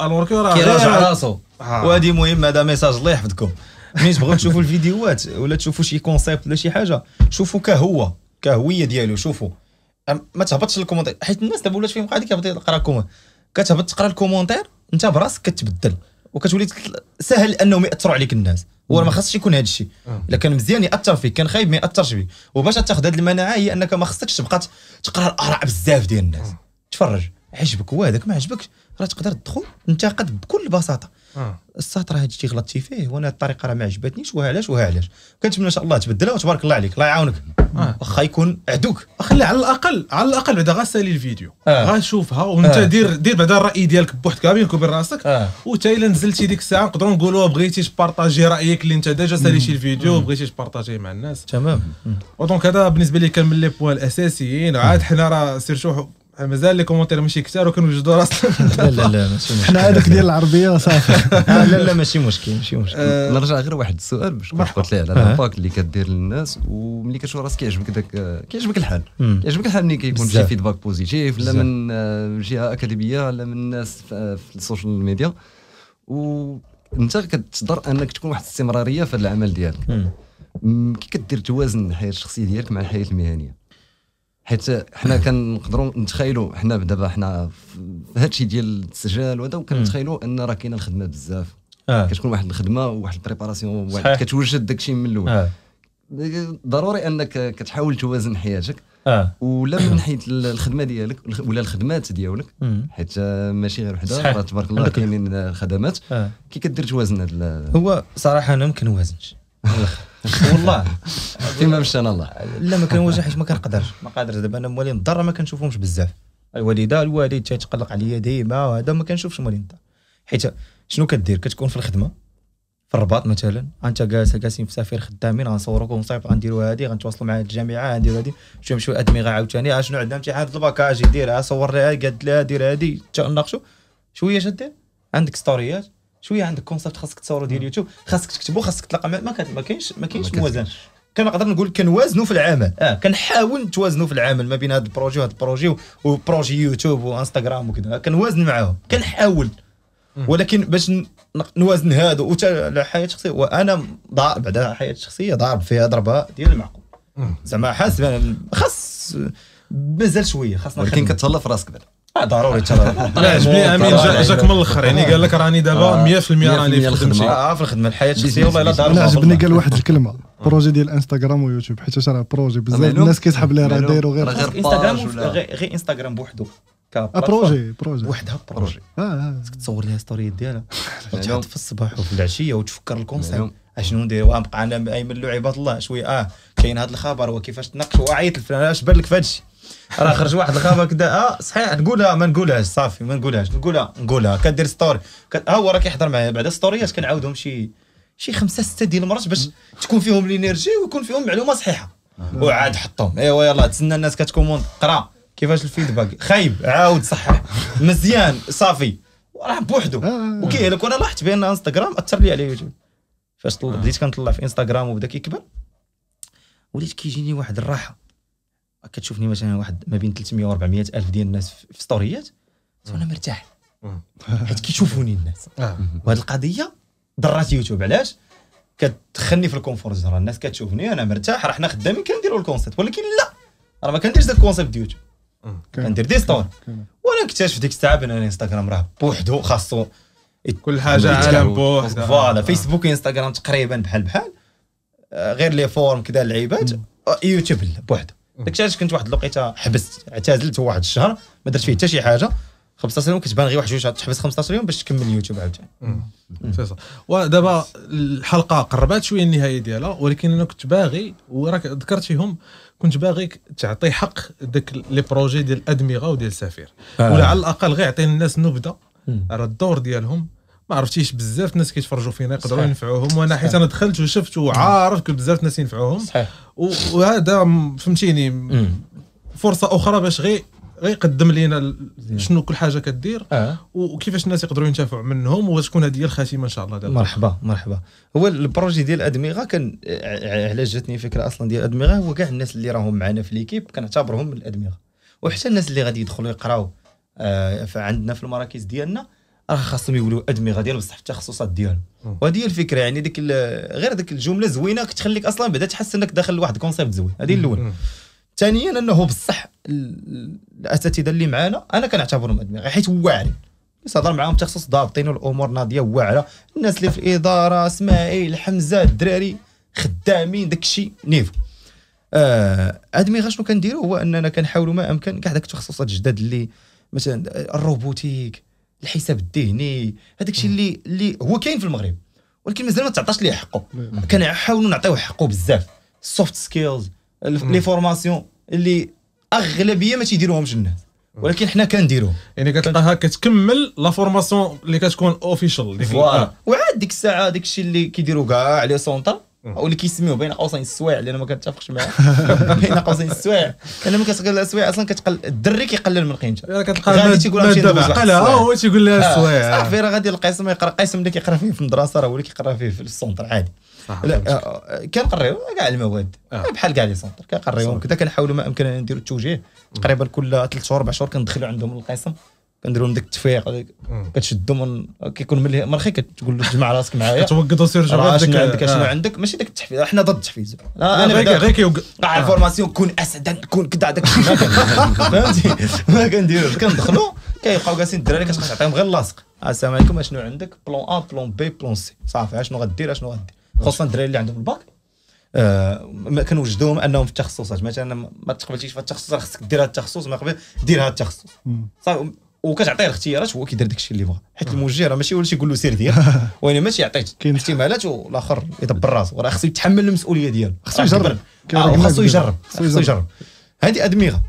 الورك كيراجع راسو وهذه مهمه هذا ميساج الله يحفظكم ملي تبغوا تشوفوا الفيديوهات ولا تشوفوا شي كونسيبت ولا شي حاجه شوفوا كهو كهويه ديالو شوفوا ما تهبطش الكومونتير حيت الناس دابا ولات فيهم قاعد كيهبط تقرا كومون كتهبط تقرا الكومونتير انت براسك كتبدل وكتولي سهل انهم ياثروا عليك الناس هو ما خصش يكون هذا الشيء الا كان مزيان ياثر فيك كان خايب ما ياثرش فيك وباش تاخذ هذه المناعه هي انك ما خصكش تبقى تقرا الاراء بزاف ديال الناس تفرج عجبك هو هذاك ما عجبكش راه تقدر تدخل تنتقد بكل بساطه آه. السطر راه هادشي غلطتي فيه وانا الطريقه راه ما عجبتنيش وها علاش وها علاش كنتمنى ان شاء الله تبدلها وتبارك الله عليك الله يعاونك آه. واخا يكون عدوك خلي على الاقل على الاقل بعدا غسالي الفيديو آه. غنشوفها وانت آه. دير دير بعدا الراي ديالك بوحدك بينك وبين راسك آه. وتا الا نزلتي ديك الساعه نقدروا نقولوا بغيتي تبارطاجي رايك اللي انت ديجا سالي شي الفيديو وبغيتي تبارطاجيه مع الناس تمام ودونك هذا بالنسبه لي كان من لي بوان الاساسيين عاد حنا راه سيرتو مازال لي كومونتير ماشي كثار وكنوجدوا يوجدوا راسنا لا لا لا ماشي مشكل حنا هذاك ديال العربيه صافي آه، لا لا ماشي مشكل ماشي مشكل آه، نرجع غير واحد السؤال باش قلت لي على أه. الباك اللي كدير للناس وملي كتشوف راسك كيعجبك داك كيعجبك الحال كيعجبك الحال ملي كيكون شي فيدباك بوزيتيف لا من جهه اكاديميه لا من الناس في السوشيال ميديا وانت كتضر انك تكون واحد الاستمراريه في العمل ديالك كي كدير توازن الحياه الشخصيه ديالك مع الحياه المهنيه حيت حنا كنقدروا نتخيلوا حنا دابا حنا في هادشي ديال التسجيل وهذا وكنتخيلوا ان راه كاينه الخدمه بزاف آه. كتكون واحد الخدمه وواحد البريباراسيون كتوجد داكشي من الاول آه. ضروري انك كتحاول توازن حياتك آه. ولا من حيث الخدمه ديالك ولا الخدمات ديالك حيت ماشي غير وحده راه تبارك الله كاينين الخدمات آه. كي كدير توازن هو صراحه انا ما كنوازنش والله ما مشى الله لا ما كنواجه حيت ما كنقدرش ما قادر دابا انا موالين الضر ما كنشوفهمش بزاف الوالده الوالد تيتقلق عليا ديما وهذا ما كنشوفش موالين الضر حيت شنو كدير كتكون في الخدمه في الرباط مثلا انت جالس جالسين في سفير خدامين غنصوركم ونصيف غنديروا هادي غنتواصلوا مع الجامعه غنديروا هادي شويه بشويه ادمغه عاوتاني آه، شنو عندنا امتحان في الباكاج ديرها آه، صور آه، لها قد لها دير هادي تناقشوا شويه شدي عندك ستوريات شويه عندك كونسيبت خاصك تصورو ديال اليوتيوب خاصك تكتبوا خاصك تلقى ما, ما كاينش ما كاينش كان كنقدر نقول كنوازنوا في العمل اه كنحاول نتوازنوا في العمل ما بين هذا البروجي وهذا البروجي وبروجي يوتيوب وانستغرام وكذا كنوازن معاهم كنحاول ولكن باش نوازن هذا وتا حياتي الشخصيه وانا ضارب بعدا حياتي الشخصيه ضارب فيها ضربه ديال المعقول زعما حاسب خاص مازال شويه خاصنا ولكن كتهلا في راسك بعدا آه، ضروري ترى لا عجبني امين جاك من الاخر يعني قال لك راني دابا 100% آه، راني في الخدمه آه،, اه في الخدمه الحياه الشخصيه والله لا ضروري عجبني قال واحد الكلمه بروجي ديال انستغرام ويوتيوب حيت راه بروجي بزاف الناس كيسحب ليه راه دايرو غير انستغرام غير انستغرام بوحدو بروجي بروجي وحدها بروجي اه اه تصور لها ستوري ديالها في الصباح وفي العشيه وتفكر الكونسيبت اشنو ندير نبقى انا ايمن لعبه الله شويه اه كاين هذا الخبر وكيفاش تناقش وعيط لفلان اش بان لك في هذا الشيء راه خرج واحد الغابه كدا اه صحيح نقولها ما نقولهاش صافي ما نقولهاش نقولها نقولها كدير ستوري ها هو راه كيحضر معايا بعدا ستوريات كنعاودهم شي شي خمسه سته ديال المرات باش تكون فيهم الانرجي ويكون فيهم معلومه صحيحه آه. وعاد حطهم ايوا يلاه تسنى الناس كتكومون قرا كيفاش الفيدباك خايب عاود صحح مزيان صافي راه بوحدو آه. وكيهلك وانا لاحظت بان انستغرام اثر لي على يوتيوب فاش بديت كنطلع في انستغرام وبدا كيكبر وليت كيجيني واحد الراحه كتشوفني مثلا واحد ما بين 300 و 400 الف ديال الناس في ستوريات انا مرتاح حيت كيشوفوني الناس آه. وهذه القضيه ضرات يوتيوب علاش كتخلني في الكونفور زون الناس كتشوفني انا مرتاح راه حنا خدامين كنديروا الكونسيبت ولكن لا راه ما كنديرش ذاك الكونسيبت ديال يوتيوب كندير دي ستور وانا اكتشف ديك الساعه بان انستغرام راه بوحدو خاصو كل حاجه عالم بوحدو فوالا آه. فيسبوك وانستغرام تقريبا بحال بحال آه، غير لي فورم كذا اللعيبات يوتيوب بوحدو داك الشيء علاش كنت واحد الوقيته حبست اعتزلت واحد الشهر ما درت فيه حتى شي حاجه 15 يوم كتبان غير واحد جوج تحبس 15 يوم باش تكمل يوتيوب عاوتاني سي صح ودابا الحلقه قربات شويه النهايه ديالها ولكن انا كنت باغي وراك ذكرت فيهم كنت باغيك تعطي حق داك لي بروجي ديال الادمغه وديال سفير آه. ولا على الاقل غير يعطي الناس نبذه على الدور ديالهم ما عرفتيش بزاف الناس كيتفرجوا فينا يقدروا ينفعوهم وانا حيت انا دخلت وشفت وعارف بزاف الناس ينفعوهم صحيح وهذا فهمتيني فرصه اخرى باش غير غير يقدم لينا شنو كل حاجه كدير آه. وكيفاش الناس يقدروا ينتفعوا منهم وتكون هذه هي الخاتمه ان شاء الله دلوقتي. مرحبا مرحبا هو البروجي ديال ادمغه كان علاش جاتني فكره اصلا ديال ادمغه هو كاع الناس اللي راهم معنا في ليكيب كنعتبرهم من الادمغه وحتى الناس اللي غادي يدخلوا يقراو آه عندنا في المراكز ديالنا راه خاصهم يقولوا ادمغه ديال بصح التخصصات ديالهم آه. وهذه هي الفكره يعني ديك غير ديك الجمله زوينه كتخليك اصلا بعدا تحس انك داخل لواحد كونسيبت زوين هذه الاول ثانيا انه بصح الاساتذه اللي معانا انا كنعتبرهم ادمغه حيت واعرين تهضر معاهم تخصص ضابطين والامور ناضيه واعره الناس اللي في الاداره اسماعيل حمزه الدراري خدامين داكشي نيفو آه ادمغه شنو كنديروا هو اننا كنحاولوا ما امكن كاع داك التخصصات الجداد اللي مثلا الروبوتيك الحساب الذهني هذاك الشيء اللي اللي هو كاين في المغرب ولكن مازال ما تعطاش ليه حقه كنحاولوا نعطيوه حقه بزاف السوفت سكيلز لي فورماسيون اللي اغلبيه ما تيديروهمش الناس ولكن حنا كنديروه يعني كتلقاها كتكمل لا فورماسيون اللي كتكون اوفيشال فوالا وعاد ديك الساعه داك الشيء اللي كيديروا كاع لي سونتر واللي كيسميو بين قوسين السوايع اللي انا ما كنتفقش معاه بين قوسين السوايع لان ملي كتقول السوايع اصلا كتقل الدري كيقلل من قيمتها كتلقى غادي تيقول غنمشي عقلها هو تيقول لها آه، السوايع صافي راه غادي القسم يقرا قسم اللي كيقرا فيه في المدرسه راه هو اللي كيقرا فيه في السونتر عادي لا آه، كنقريو كاع المواد آه. بحال كاع لي سونتر كنقريوهم كذا كنحاولوا ما امكن نديروا التوجيه تقريبا كل ثلاث شهور اربع شهور كندخلوا عندهم القسم كنديروا لهم داك التفيق كتشدهم كيكون ملي مرخي كتقول له جمع راسك معايا كتوقد سير جمع عندك شنو عندك شنو آه. عندك ماشي داك التحفيز حنا ضد التحفيز لا انا غير غير كيوقع قاع آه. الفورماسيون كون اسدا كون كدا داك فهمتي ما كنديروش كندخلوا كيبقاو جالسين الدراري كتبقى تعطيهم غير لاصق السلام عليكم اشنو عندك بلون ا بلون بي بلون سي صافي اشنو غدير اشنو غدير خصوصا الدراري اللي عندهم الباك آه كنوجدوهم انهم في التخصصات مثلا ما تقبلتيش في التخصص خصك دير هذا التخصص ما قبل دير هذا التخصص صافي وكتعطيه الاختيارات هو كيدير داكشي اللي بغا حيت الموجه راه ماشي ولا يقول له سير ديال وين ماشي يعطيك احتمالات والاخر يدبر راسو راه خصو يتحمل المسؤوليه ديالو خصو يجرب آه، خصو يجرب خصو يجرب هذه ادمغه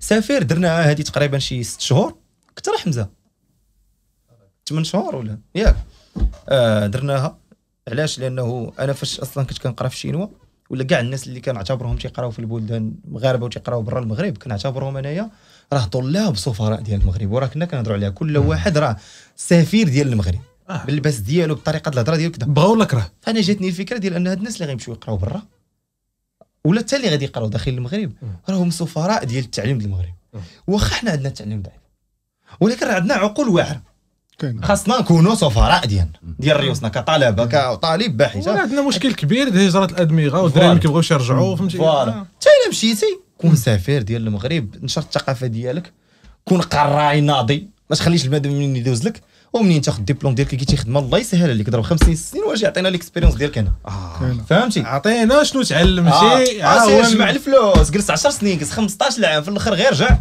سافير درناها هذه تقريبا شي ست شهور كثر حمزه 8 شهور ولا ياك آه درناها علاش لانه انا فاش اصلا كنت كنقرا في الشينوا ولا كاع الناس اللي كنعتبرهم تيقراو في البلدان المغاربه وتيقراو برا المغرب كنعتبرهم انايا راه طلاب سفراء ديال المغرب وراه كنا كنهضروا عليها كل واحد راه سفير ديال المغرب آه. باللباس ديالو بطريقه الهضره ديالو كذا بغاو ولا كره فانا جاتني الفكره ديال ان هاد الناس اللي غيمشيو يقراو برا ولا حتى اللي غادي يقراو داخل المغرب راهم سفراء ديال التعليم ديال المغرب واخا حنا عندنا التعليم ضعيف ولكن راه عندنا عقول واعره خاصنا نكونوا سفراء ديالنا ديال ريوسنا كطلبه كطالب باحث عندنا مشكل كبير ديال هجره الادمغه والدراري ما كيبغيوش يرجعوا فهمتي فوالا آه. حتى الا مشيتي كون سافير ديال المغرب نشر الثقافه ديالك كون قراي ناضي ما تخليش البنادم منين يدوز لك ومنين تاخذ الدبلوم ديالك كي خدمه الله يسهل عليك ضرب 50 سنين واش يعطينا ليكسبيريونس ديالك هنا آه. فهمتي عطينا شنو تعلم آه. شي آه. آه. جمع الفلوس جلس 10 سنين جلس 15 عام في الاخر غير رجع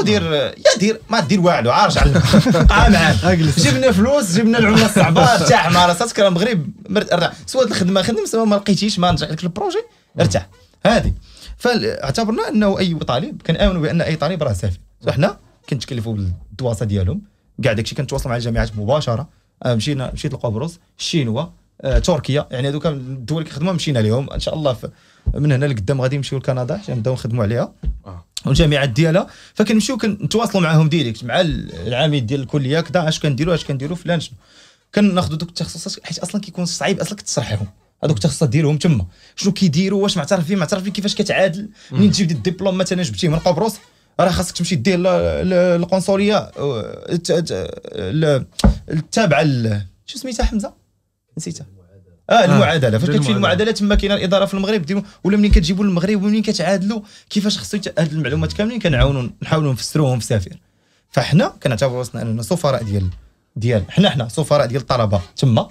ودير يا دير ما دير والو عا قا معاه جبنا فلوس جبنا العمله الصعبه ارتاح مع راسك راه المغرب سوا الخدمه خدم سوا ما لقيتيش ما نجح لك البروجي ارتاح هذه فاعتبرنا انه اي طالب كنامنوا بان اي طالب راه سافر وحنا كنتكلفوا بالدواسه ديالهم كاع داكشي كنتواصلوا مع الجامعات مباشره آه، مشينا مشيت لقبرص الشينوا آه، تركيا يعني هذوك الدول اللي كنخدموا مشينا لهم ان شاء الله من هنا لقدام غادي نمشيو لكندا حتى نبداو نخدموا عليها آه. والجامعات ديالها فكنمشيو كنتواصلوا معاهم ديريكت مع العميد ديال الكليه كذا اش آه، كنديروا اش كنديروا فلان شنو كناخذوا دوك التخصصات حيت اصلا كيكون صعيب اصلا كتشرحهم هذوك التخصصات ديالهم تما شنو كيديروا واش معترفين معترفين كيفاش كتعادل منين تجيب دي الدبلوم مثلا جبتيه من قبرص راه خاصك تمشي دير القنصليه التابعه شو سميتها حمزه نسيتها اه, آه، المعادله فاش كتمشي المعادله تما كاينه الاداره في المغرب ديما ولا منين كتجيبوا المغرب ومنين كتعادلوا كيفاش خصو هاد المعلومات كاملين كنعاونوا نحاولوا نفسروهم في سفير فحنا كنعتبروا راسنا اننا سفراء ديال ديال حنا حنا سفراء ديال الطلبه تما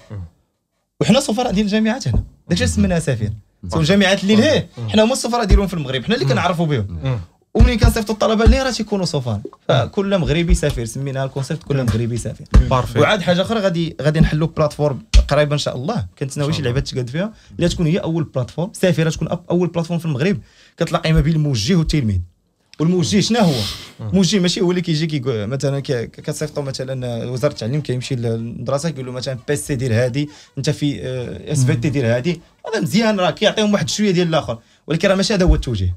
وحنا سفراء ديال الجامعات هنا داكشي سميناها سفير الجامعات اللي لهيه حنا هما السفراء ديالهم في المغرب حنا اللي كنعرفوا بهم ومنين كنصيفطوا الطلبه اللي راه تيكونوا سفراء فكل مغربي سفير سميناها الكونسيبت كل مغربي سفير وعاد حاجه اخرى غادي غادي نحلوا بلاتفورم قريبا ان شاء الله كنتناوي شي لعبه تقاد فيها اللي تكون هي اول بلاتفورم سافر تكون اول بلاتفورم في المغرب كتلاقي ما بين الموجه والتلميذ والموجه شنو هو الموجه ماشي هو اللي كيجي كي مثلا كتصيفطوا مثلا وزاره التعليم كيمشي للمدرسه كيقول له مثلا بي سي دير هادي انت في اس في تي دير هادي هذا مزيان راه كيعطيهم واحد شويه ديال الاخر ولكن راه ماشي هذا هو التوجيه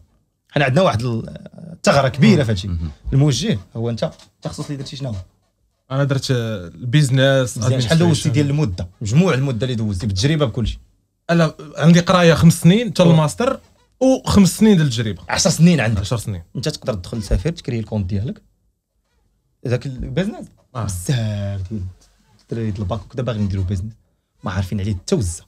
حنا عندنا واحد الثغره كبيره في هادشي الموجه هو انت التخصص اللي درتي شنو هو انا درت البيزنس شحال دوزتي ديال المده مجموع المده اللي دوزتي بالتجربه بكل شيء انا عندي قرايه خمس سنين حتى الماستر وخمس سنين ديال التجربه 10 سنين عندك 10 سنين انت تقدر تدخل تسافر تكري الكونت ديالك ذاك البيزنس آه. بزاف ديال الدراري ديال الباك وكذا باغيين يديروا بيزنس ما عارفين عليه حتى وزه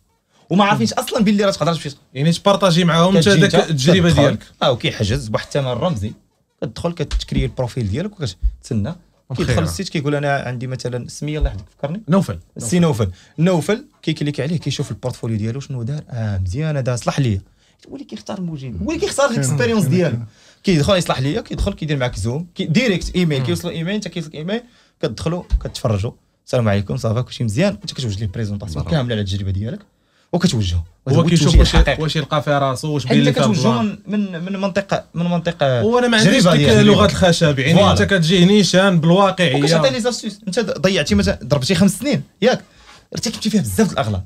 وما عارفينش اصلا باللي راه تقدر تمشي يعني تبارطاجي معاهم انت هذاك التجربه ديالك اه وكيحجز بواحد الثمن رمزي كتدخل كتكري البروفيل ديالك وكتسنى كيدخل السيت كيقول انا عندي مثلا سميه الله يحفظك فكرني نوفل السي نوفل نوفل كيكليك عليه كيشوف البورتفوليو ديالو شنو دار اه مزيان هذا صلح ليا هو اللي كيختار الموجين هو اللي كيختار الاكسبيريونس ديالو كيدخل يصلح ليا كيدخل كيدير معك زوم كي ديريكت ايميل كيوصلوا ايميل انت كيوصلك ايميل كتدخلوا كتفرجوا السلام عليكم صافا كلشي مزيان انت كتوجد ليه بريزونطاسيون كامله على التجربه ديالك وكتوجهه هو كيشوف واش واش يلقى في راسو واش بين اللي كتوجه من من منطقه من منطقه وانا ما عنديش ديك لغه الخشب يعني انت كتجي نيشان بالواقعيه وكتعطي لي زاستيس انت ضيعتي مثلا ضربتي خمس سنين ياك ارتكبتي فيه بزاف الاغلاط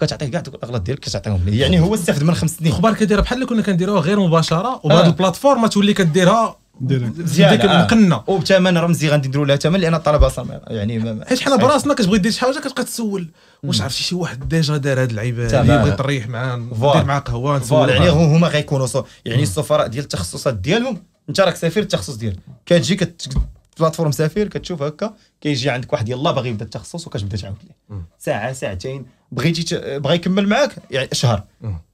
كتعطيه كاع دوك الاغلاط ديالك كتعطيهم ليه يعني هو استفد من خمس سنين اخبار كديرها بحال اللي كنا كنديروها غير مباشره وبهذه آه. البلاتفورم تولي كديرها ديالك مقنه آه. وبثمن رمزي غادي لها ثمن لان الطلبه اصلا يعني حيت حنا براسنا كتبغي دير شي حاجه كتبقى تسول واش عرفتي شي واحد ديجا دار هاد اللعيبه يبغي يطريح معاه دير معاه قهوه نسول يعني هما غيكونوا يعني السفراء ديال التخصصات ديالهم انت راك سافر التخصص ديالك كتجي بلاتفورم سفير كتشوف هكا كيجي عندك واحد يلا باغي يبدا التخصص وكتبدا تعاود ليه ساعه ساعتين بغيتي بغى يكمل معاك يعني شهر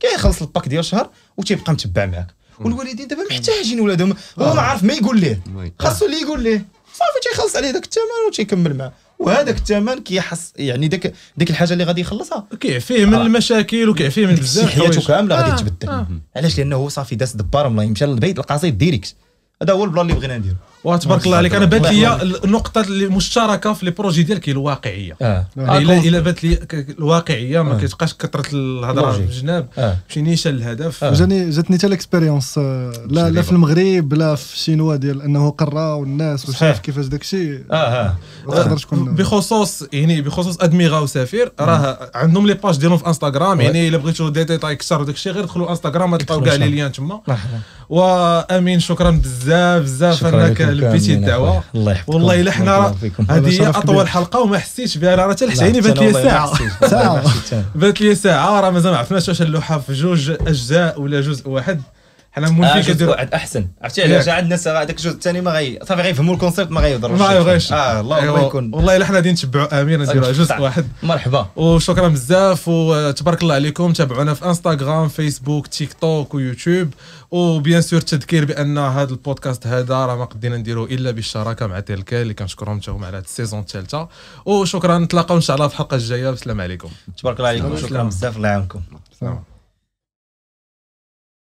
كيخلص الباك ديال شهر وتيبقى متبع معاك والوالدين دابا محتاجين ولادهم آه. هو ما عارف ما يقول ليه خاصو اللي يقول ليه صافي تيخلص عليه داك الثمن وتيكمل معاه وهذاك الثمن كيحس يعني ديك ديك الحاجه اللي غادي يخلصها كيعفيه من آه. المشاكل وكيعفيه من بزاف حياته كامله غادي آه، تبدل علاش لانه هو صافي داس دبار الله يمشى للبيت القصيد ديريكت هذا هو البلان اللي بغينا نديرو وتبارك الله عليك انا بات لي النقطه المشتركه في لي بروجي ديالك هي الواقعيه آه. الا آه. الا بات لي الواقعيه ما آه. كتبقاش كثره الهضره في الجناب ماشي آه. نيشه للهدف جاني آه. جاتني حتى ليكسبيريونس لا لا في المغرب لا في شينوا ديال انه قرا والناس وشاف كيفاش داك الشيء اه اه بخصوص يعني بخصوص ادمغه وسفير راه عندهم لي باج ديالهم في انستغرام يعني الا بغيتو ديتاي اكثر وداك الشيء غير دخلوا انستغرام تلقاو كاع لي ليان تما وامين شكرا بزاف بزاف انك لبيتي الدعوه الله يحفظك والله الا حنا هذه هي اطول حلقه وما حسيتش بها راه حتى الحسيني بانت لي ساعه بانت لي ساعه راه مازال ما عرفناش واش اللوحه في جوج اجزاء ولا جزء واحد حنا مولفين آه، كدير واحد احسن عرفتي علاش عندنا هذاك الجزء الثاني ما غي صافي غيفهموا الكونسيبت ما غيهضروش ما غيبغيش اه الله أيوه. يكون والله الا حنا غادي نتبعوا امير نديروا جزء واحد مرحبا وشكرا بزاف وتبارك الله عليكم تابعونا في انستغرام فيسبوك تيك توك ويوتيوب وبيان سور تذكير بان هذا البودكاست هذا راه ما قدينا نديروه الا بالشراكه مع تلك اللي كنشكرهم حتى هما على هذه السيزون الثالثه وشكرا نتلاقاو ان شاء الله في الحلقه الجايه والسلام عليكم تبارك الله عليكم شكرا بزاف الله يعاونكم